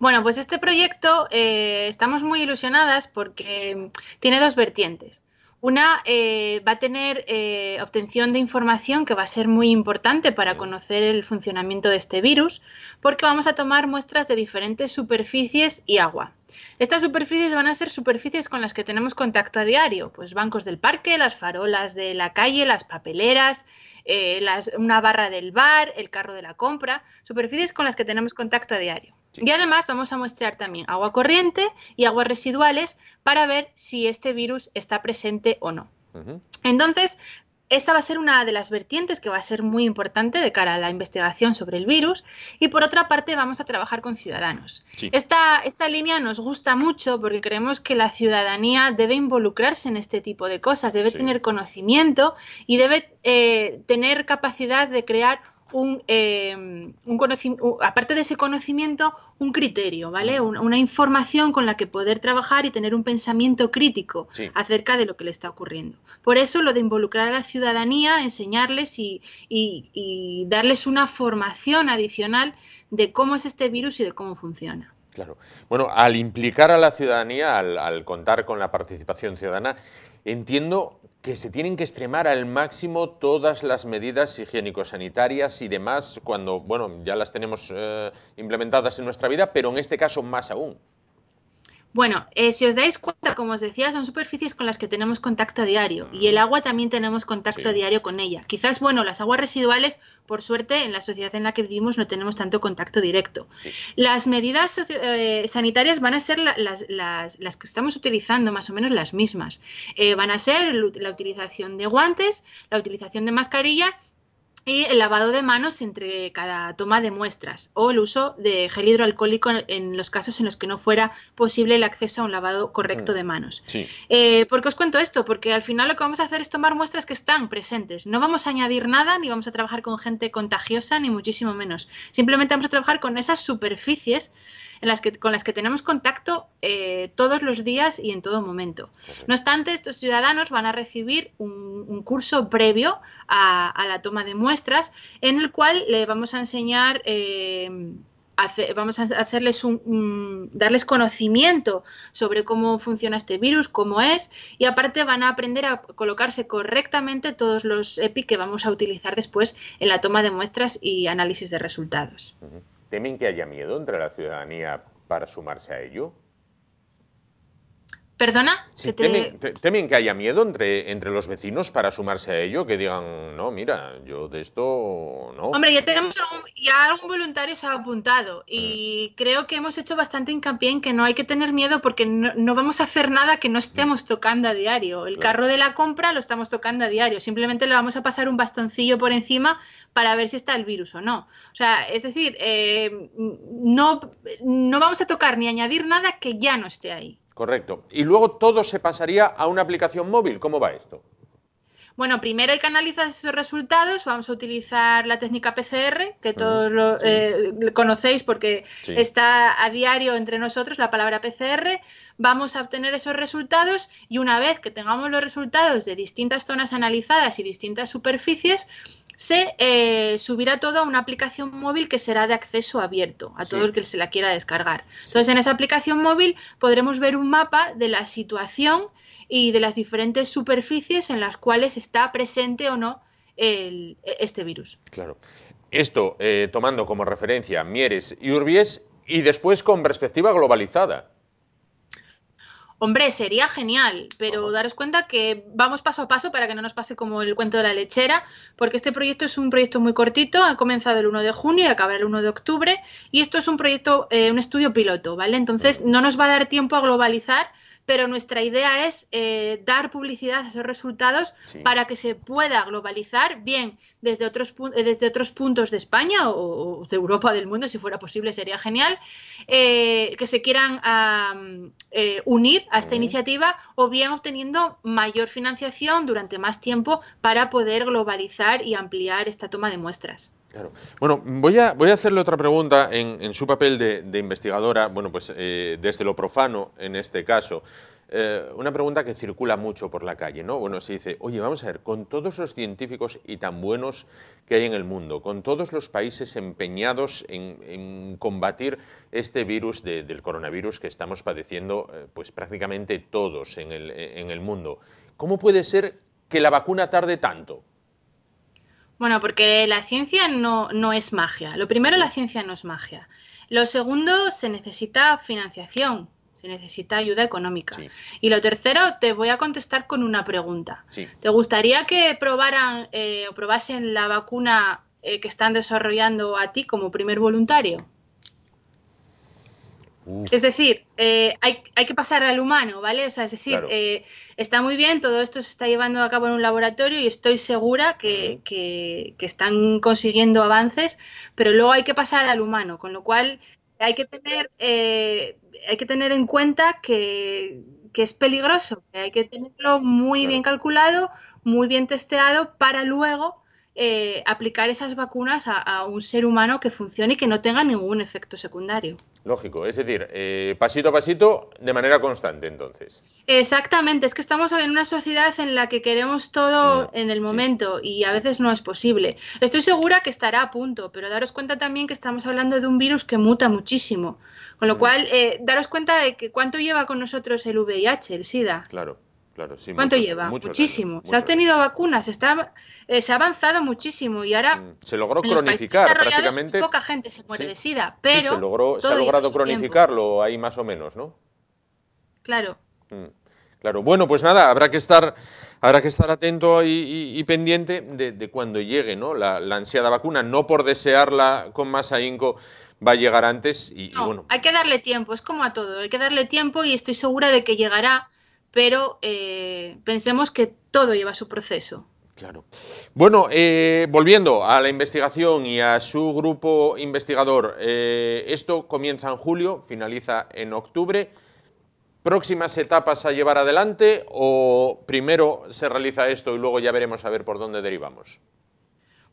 Bueno, pues este proyecto estamos muy ilusionadas porque tiene dos vertientes. Una eh, va a tener eh, obtención de información que va a ser muy importante para conocer el funcionamiento de este virus, porque vamos a tomar muestras de diferentes superficies y agua. Estas superficies van a ser superficies con las que tenemos contacto a diario, pues bancos del parque, las farolas de la calle, las papeleras, eh, una barra del bar, el carro de la compra, superficies con las que tenemos contacto a diario. Y además vamos a mostrar también agua corriente y aguas residuales para ver si este virus está presente o no. Entonces, esa va a ser una de las vertientes que va a ser muy importante de cara a la investigación sobre el virus. Y por otra parte, vamos a trabajar con ciudadanos. Esta, línea nos gusta mucho porque creemos que la ciudadanía debe involucrarse en este tipo de cosas, debe tener conocimiento y debe eh, tener capacidad de crear un, em, conocimiento, aparte de ese conocimiento, un criterio, ¿vale? Una, información con la que poder trabajar y tener un pensamiento crítico acerca de lo que le está ocurriendo. Por eso lo de involucrar a la ciudadanía, enseñarles y, darles una formación adicional de cómo es este virus y de cómo funciona. Claro. Bueno, al implicar a la ciudadanía, al contar con la participación ciudadana, entiendo que se tienen que extremar al máximo todas las medidas higiénico-sanitarias y demás cuando, bueno, ya las tenemos eh, implementadas en nuestra vida, pero en este caso más aún. Bueno, eh, si os dais cuenta, como os decía, son superficies con las que tenemos contacto diario y el mm. agua también tenemos contacto diario con ella. Quizás, bueno, las aguas residuales, por suerte, en la sociedad en la que vivimos no tenemos tanto contacto directo. Las medidas eh, sanitarias van a ser las, que estamos utilizando, más o menos las mismas. Eh, van a ser la utilización de guantes, la utilización de mascarilla y el lavado de manos entre cada toma de muestras o el uso de gel hidroalcohólico en los casos en los que no fuera posible el acceso a un lavado correcto mm. de manos. Eh, ¿Por qué os cuento esto? Porque al final lo que vamos a hacer es tomar muestras que están presentes. No vamos a añadir nada ni vamos a trabajar con gente contagiosa ni muchísimo menos. Simplemente vamos a trabajar con esas superficies en las que, con las que tenemos contacto eh, todos los días y en todo momento. No obstante, estos ciudadanos van a recibir un, curso previo a, la toma de muestras en el cual le vamos a enseñar... Eh, vamos a hacerles un, darles conocimiento sobre cómo funciona este virus, cómo es, y aparte van a aprender a colocarse correctamente todos los EPI que vamos a utilizar después en la toma de muestras y análisis de resultados. ¿Temen que haya miedo entre la ciudadanía para sumarse a ello? ¿Perdona? temen, que haya miedo entre, entre los vecinos para sumarse a ello? Que digan, no, mira, yo de esto no. Hombre, ya tenemos algún, ya algún voluntario se ha apuntado y mm. creo que hemos hecho bastante hincapié en que no hay que tener miedo porque no, vamos a hacer nada que no estemos mm. tocando a diario. El carro de la compra lo estamos tocando a diario, simplemente le vamos a pasar un bastoncillo por encima para ver si está el virus o no. O sea, es decir, eh, no, no vamos a tocar ni añadir nada que ya no esté ahí. Correcto. Y luego todo se pasaría a una aplicación móvil. ¿Cómo va esto? Bueno, primero hay que analizar esos resultados. Vamos a utilizar la técnica PCR, que todos lo, eh, conocéis porque está a diario entre nosotros la palabra PCR. Vamos a obtener esos resultados y una vez que tengamos los resultados de distintas zonas analizadas y distintas superficies, se eh, subirá todo a una aplicación móvil que será de acceso abierto a todo el que se la quiera descargar. Entonces, en esa aplicación móvil podremos ver un mapa de la situación y de las diferentes superficies en las cuales está presente o no e, este virus. Claro. Esto eh, tomando como referencia Mieres y Urbies y después con perspectiva globalizada. Hombre, sería genial, pero daros cuenta que vamos paso a paso para que no nos pase como el cuento de la lechera, porque este proyecto es un proyecto muy cortito, ha comenzado el 1 de junio y acaba el 1 de octubre, y esto es un proyecto, eh, un estudio piloto, ¿vale? Entonces no nos va a dar tiempo a globalizar pero nuestra idea es eh, dar publicidad a esos resultados para que se pueda globalizar bien desde otros, eh, desde otros puntos de España o, de Europa del mundo, si fuera posible sería genial, eh, que se quieran unir a esta iniciativa o bien obteniendo mayor financiación durante más tiempo para poder globalizar y ampliar esta toma de muestras. Bueno, voy a, voy a hacerle otra pregunta en, su papel de, investigadora, bueno, pues eh, desde lo profano en este caso. Eh, una pregunta que circula mucho por la calle, ¿no? Bueno, se dice, oye, vamos a ver, con todos los científicos y tan buenos que hay en el mundo, con todos los países empeñados en, combatir este virus del coronavirus que estamos padeciendo, eh, pues prácticamente todos en el, en el mundo, ¿cómo puede ser que la vacuna tarde tanto? Bueno, porque la ciencia no, es magia. Lo primero, la ciencia no es magia. Lo segundo, se necesita financiación, se necesita ayuda económica. Y lo tercero, te voy a contestar con una pregunta. ¿Te gustaría que probaran eh, o probasen la vacuna eh, que están desarrollando a ti como primer voluntario? Es decir, eh, hay, que pasar al humano, ¿vale? O sea, es decir, eh, está muy bien, todo esto se está llevando a cabo en un laboratorio y estoy segura que, están consiguiendo avances, pero luego hay que pasar al humano, con lo cual hay que tener, eh, hay que tener en cuenta que, es peligroso, que hay que tenerlo muy bien calculado, muy bien testeado para luego eh, aplicar esas vacunas a, un ser humano que funcione y que no tenga ningún efecto secundario. Lógico, es decir, eh, pasito a pasito, de manera constante entonces. Exactamente, es que estamos en una sociedad en la que queremos todo mm, en el momento y a veces no es posible. Estoy segura que estará a punto, pero daros cuenta también que estamos hablando de un virus que muta muchísimo. Con lo mm. cual, eh, daros cuenta de que cuánto lleva con nosotros el VIH, el SIDA. Claro. ¿Cuánto lleva? muchísimo. Se ha obtenido vacunas, eh, se ha avanzado muchísimo y ahora... Mm, se logró cronificar prácticamente. Poca gente se muere de SIDA, pero... Sí, se, ha logrado cronificarlo ahí más o menos, ¿no? Claro. Mm, claro, bueno, pues nada, habrá que estar, habrá que estar atento y, pendiente de, cuando llegue ¿no? La, ansiada vacuna, no por desearla con más ahínco va a llegar antes y bueno. Hay que darle tiempo, es como a todo, hay que darle tiempo y estoy segura de que llegará pero eh, pensemos que todo lleva su proceso. Claro. Bueno, eh, volviendo a la investigación y a su grupo investigador, eh, esto comienza en julio, finaliza en octubre. ¿Próximas etapas a llevar adelante o primero se realiza esto y luego ya veremos a ver por dónde derivamos?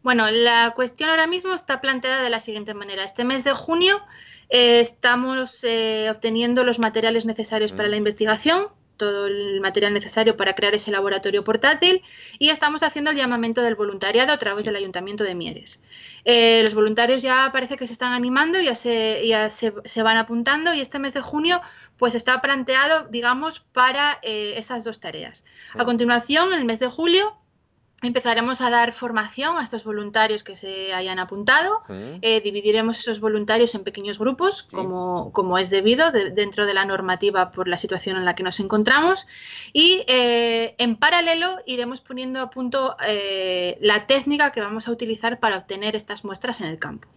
Bueno, la cuestión ahora mismo está planteada de la siguiente manera. Este mes de junio estamos obteniendo los materiales necesarios para mm. la investigación, todo el material necesario para crear ese laboratorio portátil y estamos haciendo el llamamiento del voluntariado a través del Ayuntamiento de Mieres. Eh, los voluntarios ya parece que se están animando, ya, se, van apuntando y este mes de junio pues está planteado, digamos, para eh, esas dos tareas. A continuación, en el mes de julio Empezaremos a dar formación a estos voluntarios que se hayan apuntado. Eh, dividiremos esos voluntarios en pequeños grupos, como, es debido dentro de la normativa por la situación en la que nos encontramos. Y eh, en paralelo iremos poniendo a punto eh, la técnica que vamos a utilizar para obtener estas muestras en el campo.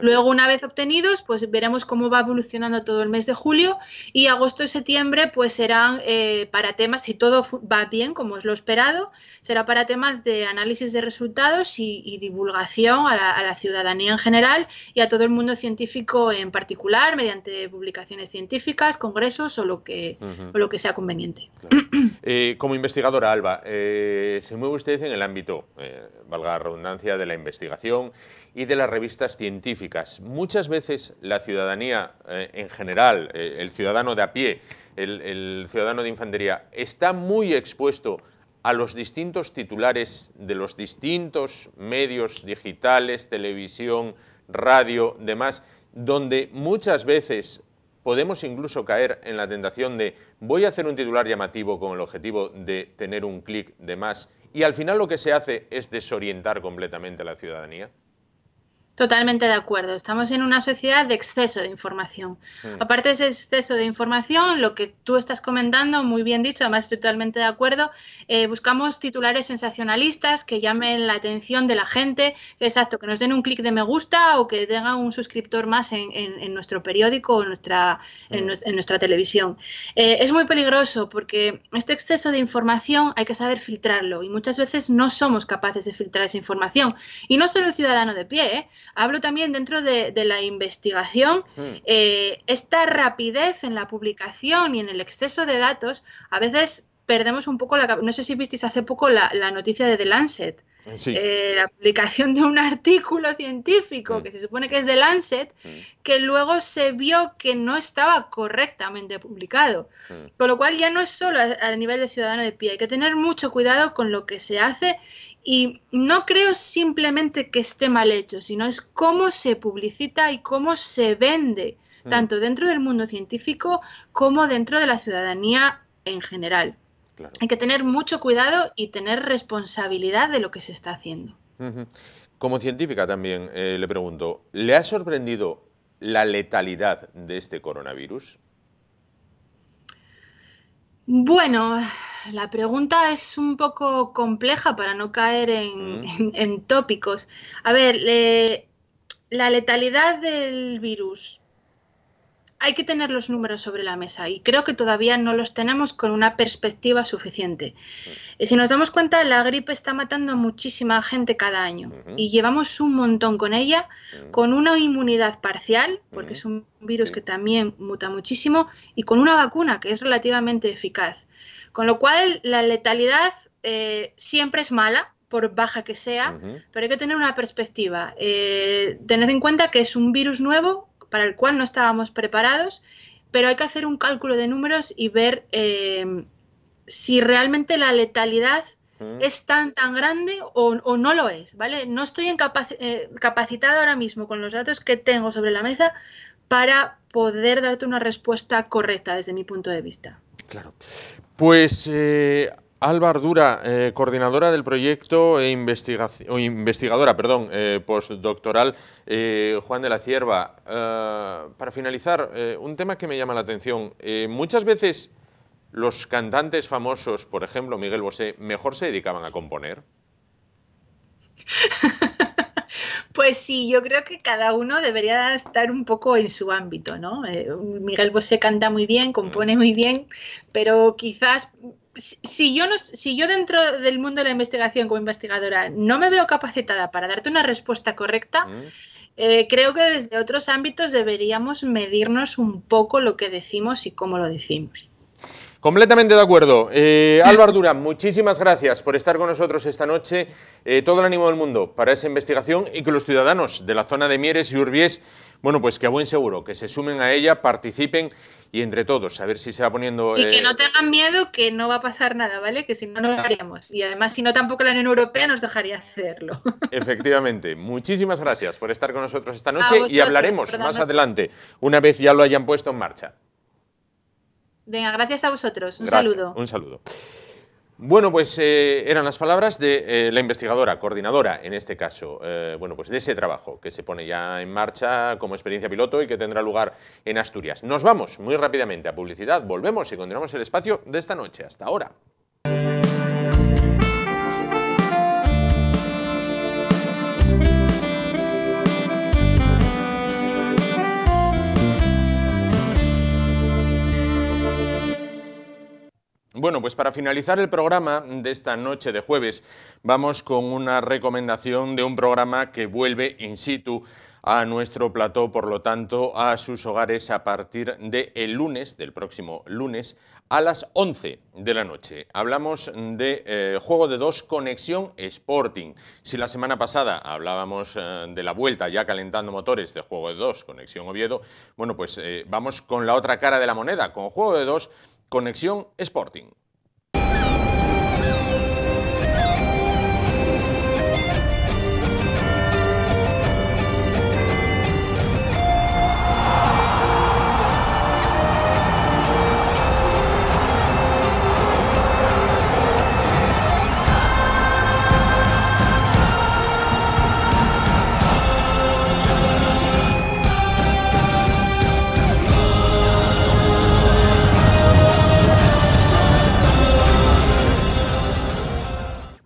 Luego, una vez obtenidos, pues veremos cómo va evolucionando todo el mes de julio y agosto y septiembre, pues serán eh, para temas, si todo va bien, como es lo esperado, será para temas de análisis de resultados y, divulgación a la, ciudadanía en general y a todo el mundo científico en particular, mediante publicaciones científicas, congresos o lo que, lo que sea conveniente. Eh, como investigadora, Alba, eh, se mueve usted en el ámbito, valga la redundancia, de la investigación y de las revistas científicas. Muchas veces la ciudadanía eh, en general, eh, el ciudadano de a pie, el ciudadano de infantería, está muy expuesto a los distintos titulares de los distintos medios digitales, televisión, radio, demás, donde muchas veces podemos incluso caer en la tentación de voy a hacer un titular llamativo con el objetivo de tener un clic de más y al final lo que se hace es desorientar completamente a la ciudadanía. Totalmente de acuerdo. Estamos en una sociedad de exceso de información. Mm. Aparte de ese exceso de información, lo que tú estás comentando, muy bien dicho, además estoy totalmente de acuerdo, eh, buscamos titulares sensacionalistas que llamen la atención de la gente, exacto, que nos den un clic de me gusta o que tengan un suscriptor más en, nuestro periódico o nuestra, mm. en, nuestra televisión. Eh, es muy peligroso porque este exceso de información hay que saber filtrarlo y muchas veces no somos capaces de filtrar esa información. Y no solo el ciudadano de pie, ¿eh? hablo también dentro de, la investigación, hmm. eh, esta rapidez en la publicación y en el exceso de datos, a veces perdemos un poco la... No sé si visteis hace poco la, noticia de The Lancet, eh, la publicación de un artículo científico hmm. que se supone que es The Lancet, hmm. que luego se vio que no estaba correctamente publicado. Con lo cual ya no es solo a nivel de ciudadano de pie, hay que tener mucho cuidado con lo que se hace y no creo simplemente que esté mal hecho, sino es cómo se publicita y cómo se vende, mm. tanto dentro del mundo científico como dentro de la ciudadanía en general. Hay que tener mucho cuidado y tener responsabilidad de lo que se está haciendo. Como científica también eh, le pregunto, ¿le ha sorprendido la letalidad de este coronavirus? Bueno, la pregunta es un poco compleja para no caer en, tópicos. A ver, la letalidad del virus hay que tener los números sobre la mesa y creo que todavía no los tenemos con una perspectiva suficiente. Si nos damos cuenta, la gripe está matando a muchísima gente cada año y llevamos un montón con ella, con una inmunidad parcial, porque es un virus que también muta muchísimo, y con una vacuna que es relativamente eficaz. Con lo cual, la letalidad eh, siempre es mala, por baja que sea, pero hay que tener una perspectiva. Eh, tened en cuenta que es un virus nuevo, para el cual no estábamos preparados, pero hay que hacer un cálculo de números y ver eh, si realmente la letalidad mm. es tan tan grande o, no lo es, ¿vale? No estoy eh, capacitada ahora mismo con los datos que tengo sobre la mesa para poder darte una respuesta correcta desde mi punto de vista. Claro. Pues eh, Alba Ardura, eh, coordinadora del proyecto e investigadora perdón, eh, postdoctoral eh, Juan de la Cierva. para finalizar, un tema que me llama la atención. muchas veces los cantantes famosos, por ejemplo Miguel Bosé, mejor se dedicaban a componer. Pues sí, yo creo que cada uno debería estar un poco en su ámbito, ¿no? Miguel Bosé canta muy bien, compone mm. muy bien, pero quizás si yo, no, si yo dentro del mundo de la investigación como investigadora no me veo capacitada para darte una respuesta correcta, mm. eh, creo que desde otros ámbitos deberíamos medirnos un poco lo que decimos y cómo lo decimos. Completamente de acuerdo. Eh, Álvaro Durán, muchísimas gracias por estar con nosotros esta noche. Eh, todo el ánimo del mundo para esa investigación y que los ciudadanos de la zona de Mieres y Urbies bueno, pues que a buen seguro, que se sumen a ella, participen y entre todos, a ver si se va poniendo... Y que eh, no tengan miedo que no va a pasar nada, ¿vale? Que si no, no lo haríamos. Y además, si no, tampoco la Unión Europea nos dejaría hacerlo. Efectivamente. Muchísimas gracias por estar con nosotros esta noche y hablaremos más adelante, una vez ya lo hayan puesto en marcha. Venga, gracias a vosotros. Un saludo. Un saludo. Bueno, pues eh, eran las palabras de eh, la investigadora, coordinadora en este caso, eh, bueno, pues de ese trabajo que se pone ya en marcha como experiencia piloto y que tendrá lugar en Asturias. Nos vamos muy rápidamente a publicidad, volvemos y continuamos el espacio de esta noche. Hasta ahora. Bueno, pues para finalizar el programa de esta noche de jueves, vamos con una recomendación de un programa que vuelve in situ a nuestro plató, por lo tanto, a sus hogares a partir del el lunes, del próximo lunes, a las 11 de la noche. Hablamos de eh, juego de dos conexión Sporting. Si la semana pasada hablábamos eh, de la vuelta ya calentando motores de juego de dos conexión Oviedo, bueno, pues eh, vamos con la otra cara de la moneda, con juego de dos Conexión Sporting.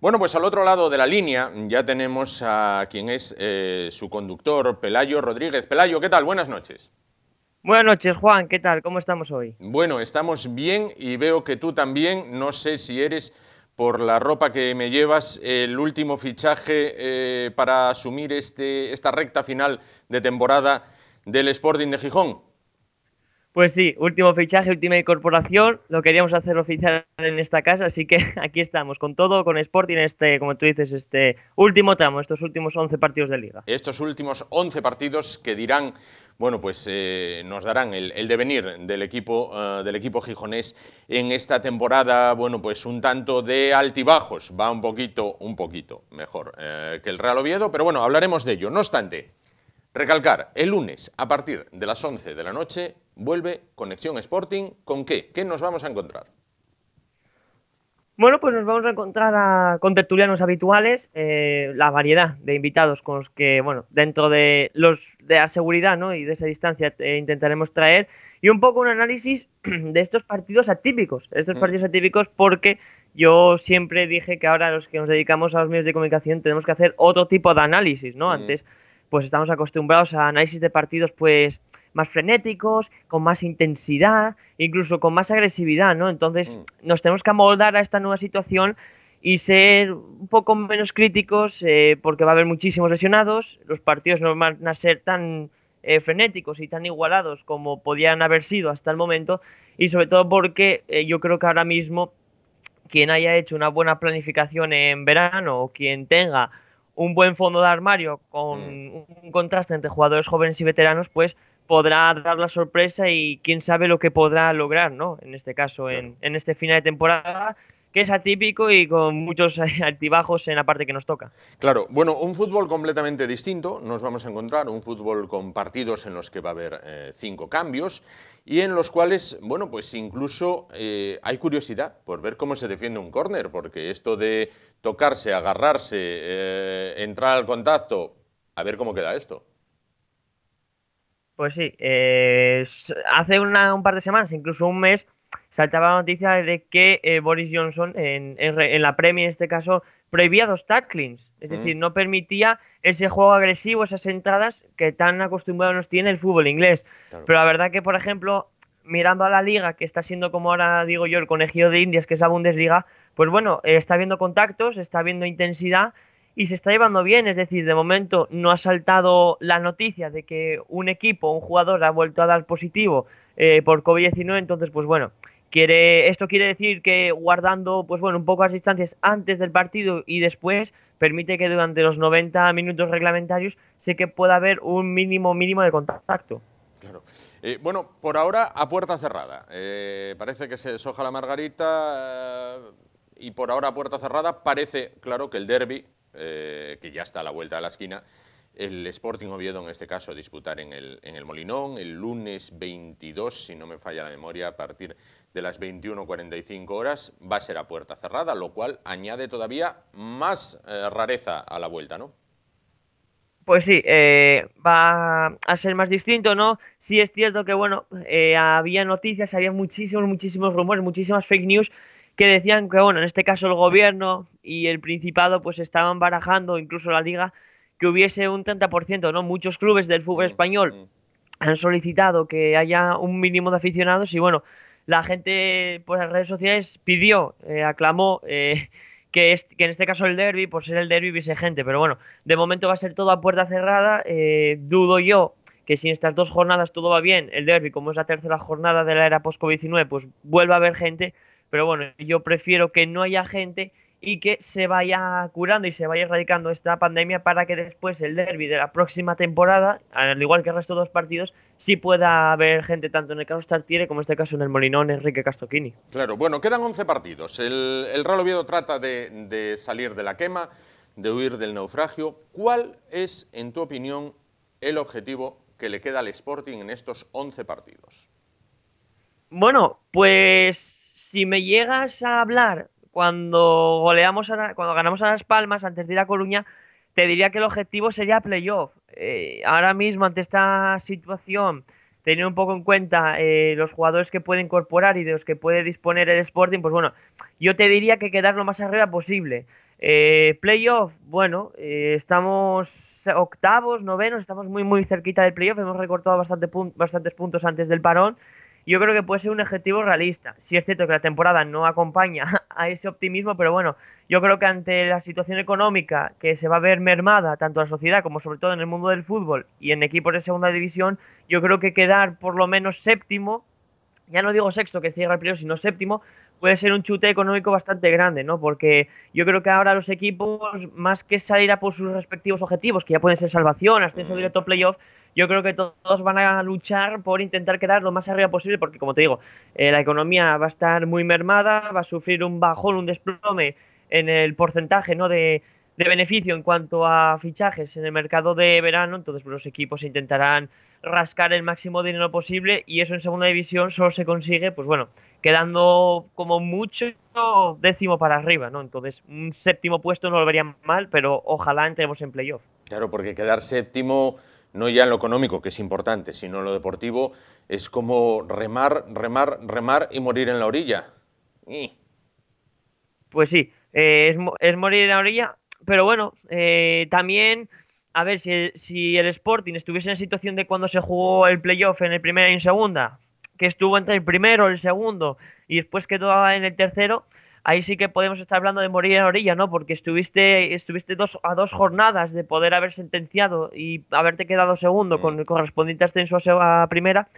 Bueno, pues al otro lado de la línea ya tenemos a quien es eh, su conductor, Pelayo Rodríguez. Pelayo, ¿qué tal? Buenas noches. Buenas noches, Juan. ¿Qué tal? ¿Cómo estamos hoy? Bueno, estamos bien y veo que tú también. No sé si eres, por la ropa que me llevas, el último fichaje eh, para asumir este, esta recta final de temporada del Sporting de Gijón. Pues sí, último fichaje, última incorporación. Lo queríamos hacer oficial en esta casa, así que aquí estamos, con todo, con Sporting, este, como tú dices, este último tramo, estos últimos 11 partidos de liga. Estos últimos 11 partidos que dirán, bueno, pues eh, nos darán el, devenir del equipo, eh, del equipo gijonés en esta temporada, bueno, pues un tanto de altibajos. Va un poquito, un poquito mejor eh, que el Real Oviedo, pero bueno, hablaremos de ello. No obstante. Recalcar, el lunes a partir de las 11 de la noche vuelve Conexión Sporting. ¿Con qué? ¿Qué nos vamos a encontrar? Bueno, pues nos vamos a encontrar con tertulianos habituales, eh, la variedad de invitados con los que, bueno, dentro de los de la seguridad ¿no? y de esa distancia eh, intentaremos traer y un poco un análisis de estos partidos atípicos, estos mm. partidos atípicos porque yo siempre dije que ahora los que nos dedicamos a los medios de comunicación tenemos que hacer otro tipo de análisis, ¿no? Mm. Antes pues estamos acostumbrados a análisis de partidos pues más frenéticos, con más intensidad, incluso con más agresividad, ¿no? Entonces mm. nos tenemos que amoldar a esta nueva situación y ser un poco menos críticos eh, porque va a haber muchísimos lesionados, los partidos no van a ser tan eh, frenéticos y tan igualados como podían haber sido hasta el momento y sobre todo porque eh, yo creo que ahora mismo quien haya hecho una buena planificación en verano o quien tenga un buen fondo de armario con mm. un contraste entre jugadores jóvenes y veteranos, pues podrá dar la sorpresa y quién sabe lo que podrá lograr, ¿no? En este caso, en, este final de temporada, que es atípico y con muchos altibajos en la parte que nos toca. Claro, bueno, un fútbol completamente distinto, nos vamos a encontrar un fútbol con partidos en los que va a haber eh, cinco cambios y en los cuales, bueno, pues incluso eh, hay curiosidad por ver cómo se defiende un córner, porque esto de tocarse, agarrarse, eh, entrar al contacto, a ver cómo queda esto. Pues sí, eh, hace un par de semanas, incluso un mes, saltaba la noticia de que eh, Boris Johnson, en, la Premier en este caso, prohibía dos tacklings. Es decir, no permitía ese juego agresivo, esas entradas que tan acostumbrados nos tiene el fútbol inglés. Pero la verdad que, por ejemplo, mirando a la liga, que está siendo como ahora digo yo el conejillo de Indias, que es la Bundesliga, pues bueno, eh, está habiendo contactos, está habiendo intensidad y se está llevando bien. Es decir, de momento no ha saltado la noticia de que un equipo, un jugador ha vuelto a dar positivo eh, por COVID-19. Entonces, pues bueno, quiere, esto quiere decir que guardando, pues bueno, un poco las distancias antes del partido y después permite que durante los 90 minutos reglamentarios sé que pueda haber un mínimo mínimo de contacto. Claro. Eh, bueno, por ahora a puerta cerrada. Eh, parece que se deshoja la margarita y por ahora a puerta cerrada. Parece, claro, que el derby eh, que ya está a la vuelta de la esquina, el Sporting Oviedo en este caso a disputar en el, Molinón el lunes 22, si no me falla la memoria, a partir de las 21.45 horas, va a ser a puerta cerrada, lo cual añade todavía más eh, rareza a la vuelta, ¿no? Pues sí, eh, va a ser más distinto, ¿no? Sí es cierto que, bueno, había noticias, había muchísimos, muchísimos rumores, muchísimas fake news que decían que, bueno, en este caso el gobierno y el Principado pues estaban barajando, incluso la liga, que hubiese un 30%, ¿no? Muchos clubes del fútbol mm, español mm. han solicitado que haya un mínimo de aficionados y bueno, la gente por pues, las redes sociales pidió, eh, aclamó eh, que, en este caso el derby, por ser el derby, hubiese gente. Pero bueno, de momento va a ser todo a puerta cerrada. Eh, dudo yo que si en estas dos jornadas todo va bien, el derby, como es la tercera jornada de la era post-COVID-19, pues vuelva a haber gente. Pero bueno, yo prefiero que no haya gente y que se vaya curando y se vaya erradicando esta pandemia para que después el derby de la próxima temporada, al igual que el resto de los partidos, sí pueda haber gente tanto en el caso Tartiere como en este caso en el Molinón, Enrique Castoquini. Claro, bueno, quedan 11 partidos. El, Real Oviedo trata de, de salir de la quema, de huir del naufragio. ¿Cuál es, en tu opinión, el objetivo que le queda al Sporting en estos 11 partidos? Bueno, pues si me llegas a hablar cuando goleamos cuando ganamos a Las Palmas antes de ir a Coruña, te diría que el objetivo sería playoff. Eh, ahora mismo, ante esta situación, teniendo un poco en cuenta eh, los jugadores que puede incorporar y de los que puede disponer el Sporting, pues bueno, yo te diría que quedar lo más arriba posible. Eh, playoff, bueno, eh, estamos octavos, novenos, estamos muy, muy cerquita del playoff, hemos recortado bastante bastantes puntos antes del parón yo creo que puede ser un objetivo realista. si es cierto que la temporada no acompaña a ese optimismo, pero bueno, yo creo que ante la situación económica que se va a ver mermada tanto a la sociedad como sobre todo en el mundo del fútbol y en equipos de segunda división, yo creo que quedar por lo menos séptimo ya no digo sexto, que es llegar al primero, sino séptimo, puede ser un chute económico bastante grande, ¿no? Porque yo creo que ahora los equipos, más que salir a por sus respectivos objetivos, que ya pueden ser salvación, ascenso mm. directo, playoff, yo creo que todos van a luchar por intentar quedar lo más arriba posible, porque como te digo, eh, la economía va a estar muy mermada, va a sufrir un bajón, un desplome en el porcentaje, ¿no? De, de beneficio en cuanto a fichajes en el mercado de verano, entonces los equipos intentarán rascar el máximo dinero posible y eso en segunda división solo se consigue, pues bueno, quedando como mucho décimo para arriba, ¿no? Entonces, un séptimo puesto no volvería mal, pero ojalá entremos en playoff. Claro, porque quedar séptimo no ya en lo económico, que es importante, sino en lo deportivo, es como remar, remar, remar y morir en la orilla. Pues sí, eh, es, es, morir en la orilla, pero bueno, eh, también a ver, si, el Sporting estuviese en situación de cuando se jugó el playoff en el primera y en segunda, que estuvo entre el primero, el segundo y después quedó en el tercero, ahí sí que podemos estar hablando de morir en orilla, ¿no? Porque estuviste, estuviste dos, a dos jornadas de poder haber sentenciado y haberte quedado segundo con el correspondiente ascenso a primera.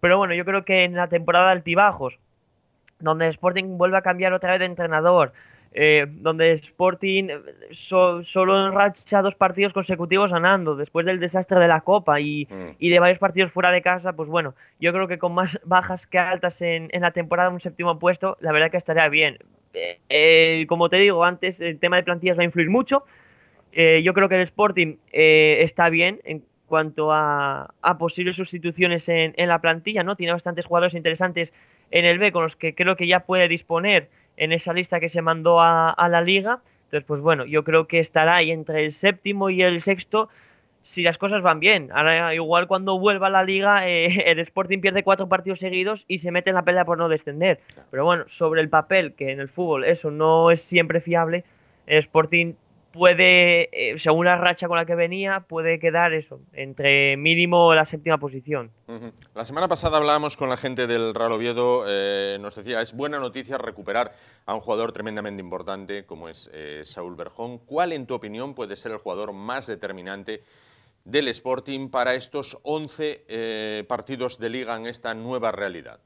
Pero bueno, yo creo que en la temporada de altibajos, donde el Sporting vuelve a cambiar otra vez de entrenador, eh, donde Sporting eh, solo enracha dos partidos consecutivos ganando después del desastre de la Copa mm. y, de varios partidos fuera de casa, pues bueno, yo creo que con más bajas que altas en, la temporada, un séptimo puesto, la verdad que estaría bien. Eh, como te digo antes, el tema de plantillas va a influir mucho. yo creo que el Sporting está bien en cuanto a, a posibles sustituciones en, la plantilla, ¿no? Tiene bastantes jugadores interesantes en el B con los que creo que ya puede disponer en esa lista que se mandó a, la liga. Entonces, pues bueno, yo creo que estará ahí entre el séptimo y el sexto si las cosas van bien. Ahora, igual cuando vuelva a la liga, eh, el Sporting pierde cuatro partidos seguidos y se mete en la pelea por no descender. Pero bueno, sobre el papel, que en el fútbol eso no es siempre fiable, el Sporting puede, eh, según la racha con la que venía, puede quedar eso, entre mínimo la séptima posición. La semana pasada hablábamos con la gente del Real Oviedo, eh, nos decía, es buena noticia recuperar a un jugador tremendamente importante como es eh, Saúl Berjón. ¿Cuál, en tu opinión, puede ser el jugador más determinante del Sporting para estos 11 partidos de liga en esta nueva realidad?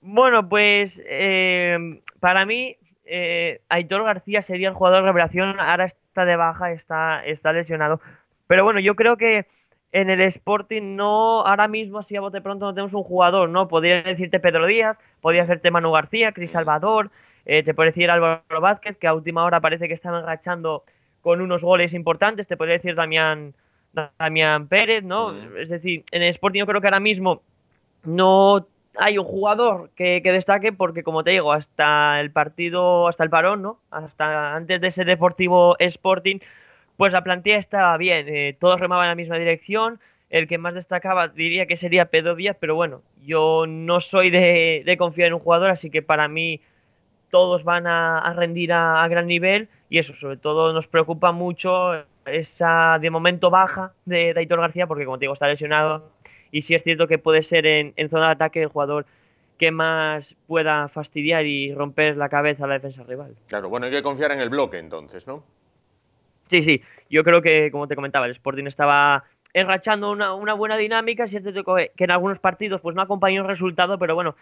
Bueno, pues para mí eh, Aitor García sería el jugador de revelación, ahora está de baja, está, lesionado. Pero bueno, yo creo que en el Sporting no, ahora mismo si a bote pronto no tenemos un jugador, ¿no? Podría decirte Pedro Díaz, podría hacerte Manu García, Cris Salvador, eh, te podría decir Álvaro Vázquez, que a última hora parece que está engrachando con unos goles importantes, te podría decir Damián, Damián Pérez, ¿no? Es decir, en el Sporting yo creo que ahora mismo no hay un jugador que, destaque porque, como te digo, hasta el partido, hasta el parón, ¿no? Hasta antes de ese Deportivo Sporting, pues la plantilla estaba bien, eh, todos remaban en la misma dirección. El que más destacaba diría que sería Pedro Díaz, pero bueno, yo no soy de, confiar en un jugador, así que para mí todos van a, rendir a, gran nivel y eso, sobre todo nos preocupa mucho esa de momento baja de, de García, porque como te digo, está lesionado y si es cierto que puede ser en, zona de ataque el jugador que más pueda fastidiar y romper la cabeza a la defensa rival. Claro, bueno, hay que confiar en el bloque entonces, ¿no? Sí, sí. Yo creo que, como te comentaba, el Sporting estaba enrachando una, buena dinámica. Si es cierto que en algunos partidos pues no acompañó el resultado, pero bueno,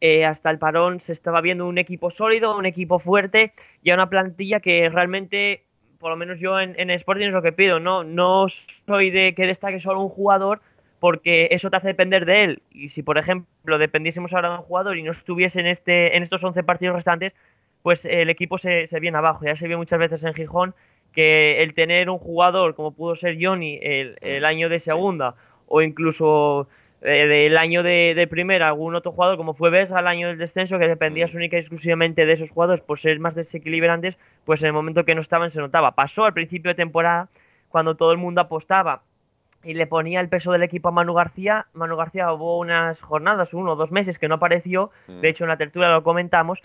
eh, hasta el parón se estaba viendo un equipo sólido, un equipo fuerte y una plantilla que realmente, por lo menos yo en, el Sporting es lo que pido, ¿no? No soy de que destaque solo un jugador, porque eso te hace depender de él. Y si, por ejemplo, dependiésemos ahora de un jugador y no estuviese en, este, en estos 11 partidos restantes, pues el equipo se, viene abajo. Ya se vio muchas veces en Gijón que el tener un jugador como pudo ser Johnny el, ah, año de segunda o incluso eh, el año de, primera, algún otro jugador como fue Bes al año del descenso, que dependías mm. única y exclusivamente de esos jugadores por ser más desequilibrantes, pues en el momento que no estaban se notaba. Pasó al principio de temporada cuando todo el mundo apostaba y le ponía el peso del equipo a Manu García. Manu García hubo unas jornadas, uno o dos meses que no apareció, de mm. hecho en la tertulia lo comentamos,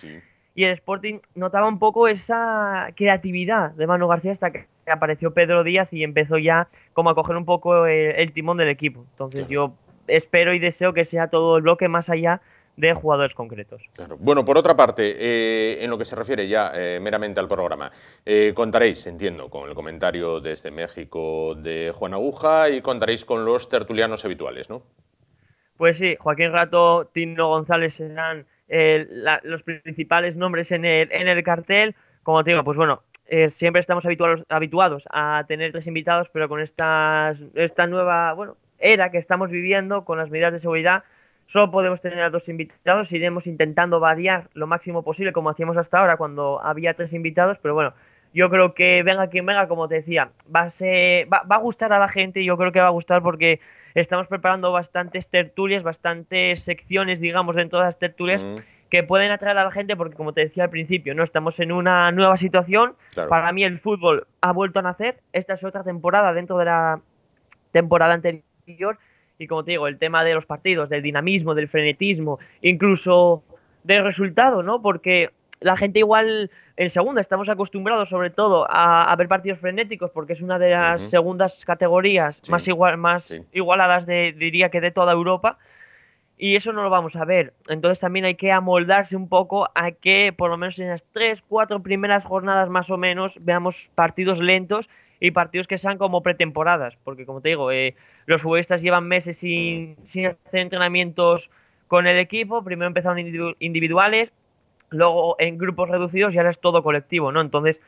y el Sporting notaba un poco esa creatividad de Manu García hasta que apareció Pedro Díaz y empezó ya como a coger un poco el, timón del equipo. Entonces yo espero y deseo que sea todo el bloque más allá de jugadores concretos. Claro. Bueno, por otra parte, eh, en lo que se refiere ya eh, meramente al programa, eh, contaréis, entiendo, con el comentario desde México de Juan Aguja y contaréis con los tertulianos habituales, ¿no? Pues sí, Joaquín Rato, Tino González serán los principales nombres en el, en el cartel. Como te digo, pues bueno, siempre estamos habituados, a tener tres invitados, pero con esta nueva bueno, era que estamos viviendo, con las medidas de seguridad, Solo podemos tener a dos invitados, iremos intentando variar lo máximo posible, como hacíamos hasta ahora cuando había tres invitados, pero bueno, yo creo que venga quien venga, como te decía, va a, gustar a la gente y yo creo que va a gustar porque estamos preparando bastantes tertulias, bastantes secciones, digamos, dentro de las tertulias. que pueden atraer a la gente porque como te decía al principio, no estamos en una nueva situación. Para mí el fútbol ha vuelto a nacer. Esta es otra temporada dentro de la temporada anterior y como te digo, el tema de los partidos, del dinamismo, del frenetismo, incluso del resultado, ¿no? Porque la gente igual en segunda estamos acostumbrados sobre todo a, ver partidos frenéticos porque es una de las segundas categorías más, igual, más igualadas de, diría que de toda Europa y eso no lo vamos a ver. Entonces también hay que amoldarse un poco a que por lo menos en las tres, cuatro primeras jornadas más o menos veamos partidos lentos y partidos que sean como pretemporadas, porque como te digo, eh, los futbolistas llevan meses sin, sin hacer entrenamientos con el equipo, primero empezaron individuales, luego en grupos reducidos y ahora es todo colectivo, ¿no? Entonces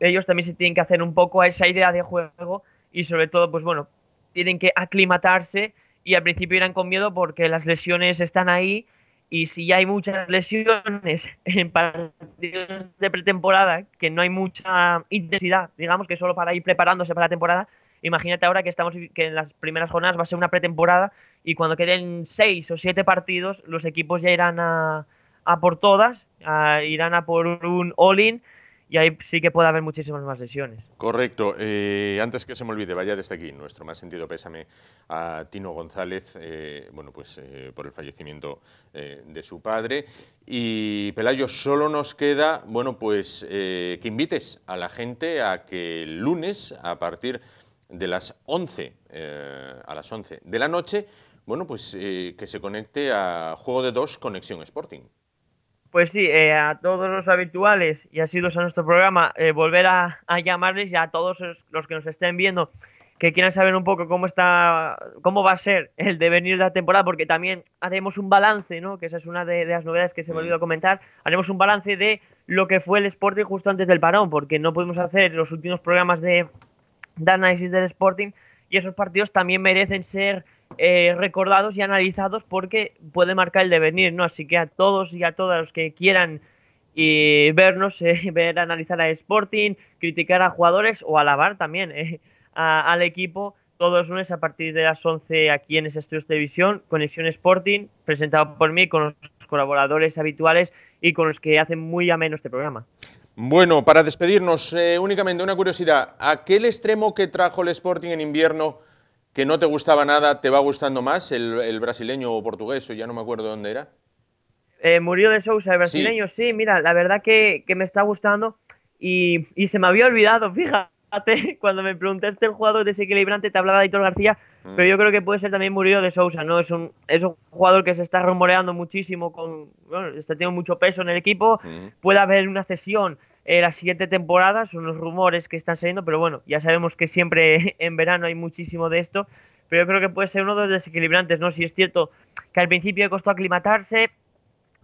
ellos también se tienen que hacer un poco a esa idea de juego y sobre todo, pues bueno, tienen que aclimatarse y al principio irán con miedo porque las lesiones están ahí y si ya hay muchas lesiones en partidos de pretemporada, que no hay mucha intensidad, digamos que solo para ir preparándose para la temporada, imagínate ahora que estamos que en las primeras jornadas va a ser una pretemporada y cuando queden seis o siete partidos, los equipos ya irán a, a por todas, irán a por un all-in y ahí sí que puede haber muchísimas más lesiones. Correcto. Eh, antes que se me olvide, vaya desde aquí nuestro más sentido pésame a Tino González, eh, bueno, pues eh, por el fallecimiento de su padre. Y Pelayo, solo nos queda, bueno, pues que invites a la gente a que el lunes, a partir de las 11, a las 11 de la noche, bueno, pues que se conecte a Juego de Dos Conexión Sporting. Pues sí, eh, a todos los habituales y asiduos a nuestro programa, eh, volver a, llamarles y a todos los, que nos estén viendo que quieran saber un poco cómo está, cómo va a ser el devenir de la temporada, porque también haremos un balance, ¿no? Que esa es una de, las novedades que se me a mm. comentar. Haremos un balance de lo que fue el Sporting justo antes del parón, porque no pudimos hacer los últimos programas de análisis del Sporting y esos partidos también merecen ser eh, recordados y analizados porque puede marcar el devenir, ¿no? Así que a todos y a todas los que quieran eh, vernos, eh, ver analizar a Sporting, criticar a jugadores o alabar también al equipo todos los lunes a partir de las 11 aquí en Estudios Televisión, Conexión Sporting, presentado por mí con los colaboradores habituales y con los que hacen muy ameno este programa. Bueno, para despedirnos, únicamente una curiosidad, aquel extremo que trajo el Sporting en invierno que no te gustaba nada, te va gustando más el, brasileño o portugués, o ya no me acuerdo dónde era. Eh, murió de Sousa, el brasileño, sí. mira, la verdad que, que me está gustando y, se me había olvidado, fíjate, cuando me preguntaste el jugador desequilibrante te hablaba de Hitor García, mm. pero yo creo que puede ser también Murió de Sousa, ¿no? Es un, es un jugador que se está rumoreando muchísimo, con, está teniendo mucho peso en el equipo, mm. puede haber una cesión, eh, la siguiente temporada, son los rumores que están saliendo, pero bueno, ya sabemos que siempre en verano hay muchísimo de esto, pero yo creo que puede ser uno de los desequilibrantes, ¿no? Si es cierto que al principio le costó aclimatarse,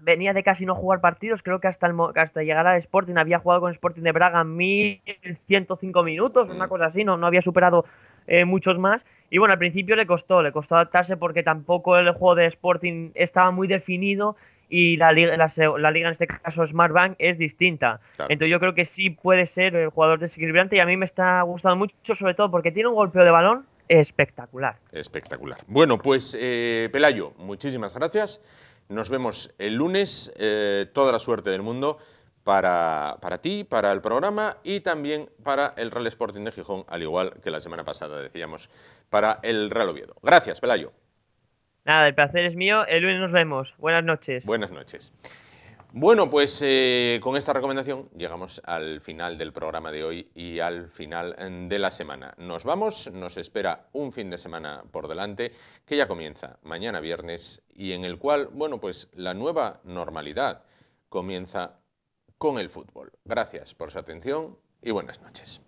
venía de casi no jugar partidos, creo que hasta, hasta llegar a Sporting había jugado con Sporting de Braga 1.105 minutos, una cosa así, no, no había superado eh, muchos más. Y bueno, al principio le costó, le costó adaptarse porque tampoco el juego de Sporting estaba muy definido y la, liga, en este caso Smart Bank, es distinta. Entonces yo creo que sí puede ser el jugador desequilibrante y a mí me está gustando mucho, sobre todo porque tiene un golpeo de balón espectacular. Espectacular. Bueno, pues eh, Pelayo, muchísimas gracias. Nos vemos el lunes. Eh, toda la suerte del mundo para, para ti, para el programa y también para el Real Sporting de Gijón, al igual que la semana pasada decíamos para el Real Oviedo. Gracias, Pelayo. Nada, el placer es mío. El lunes nos vemos. Buenas noches. Buenas noches. Bueno, pues eh, con esta recomendación llegamos al final del programa de hoy y al final mm, de la semana. Nos vamos, nos espera un fin de semana por delante que ya comienza mañana viernes y en el cual, bueno, pues la nueva normalidad comienza con el fútbol. Gracias por su atención y buenas noches.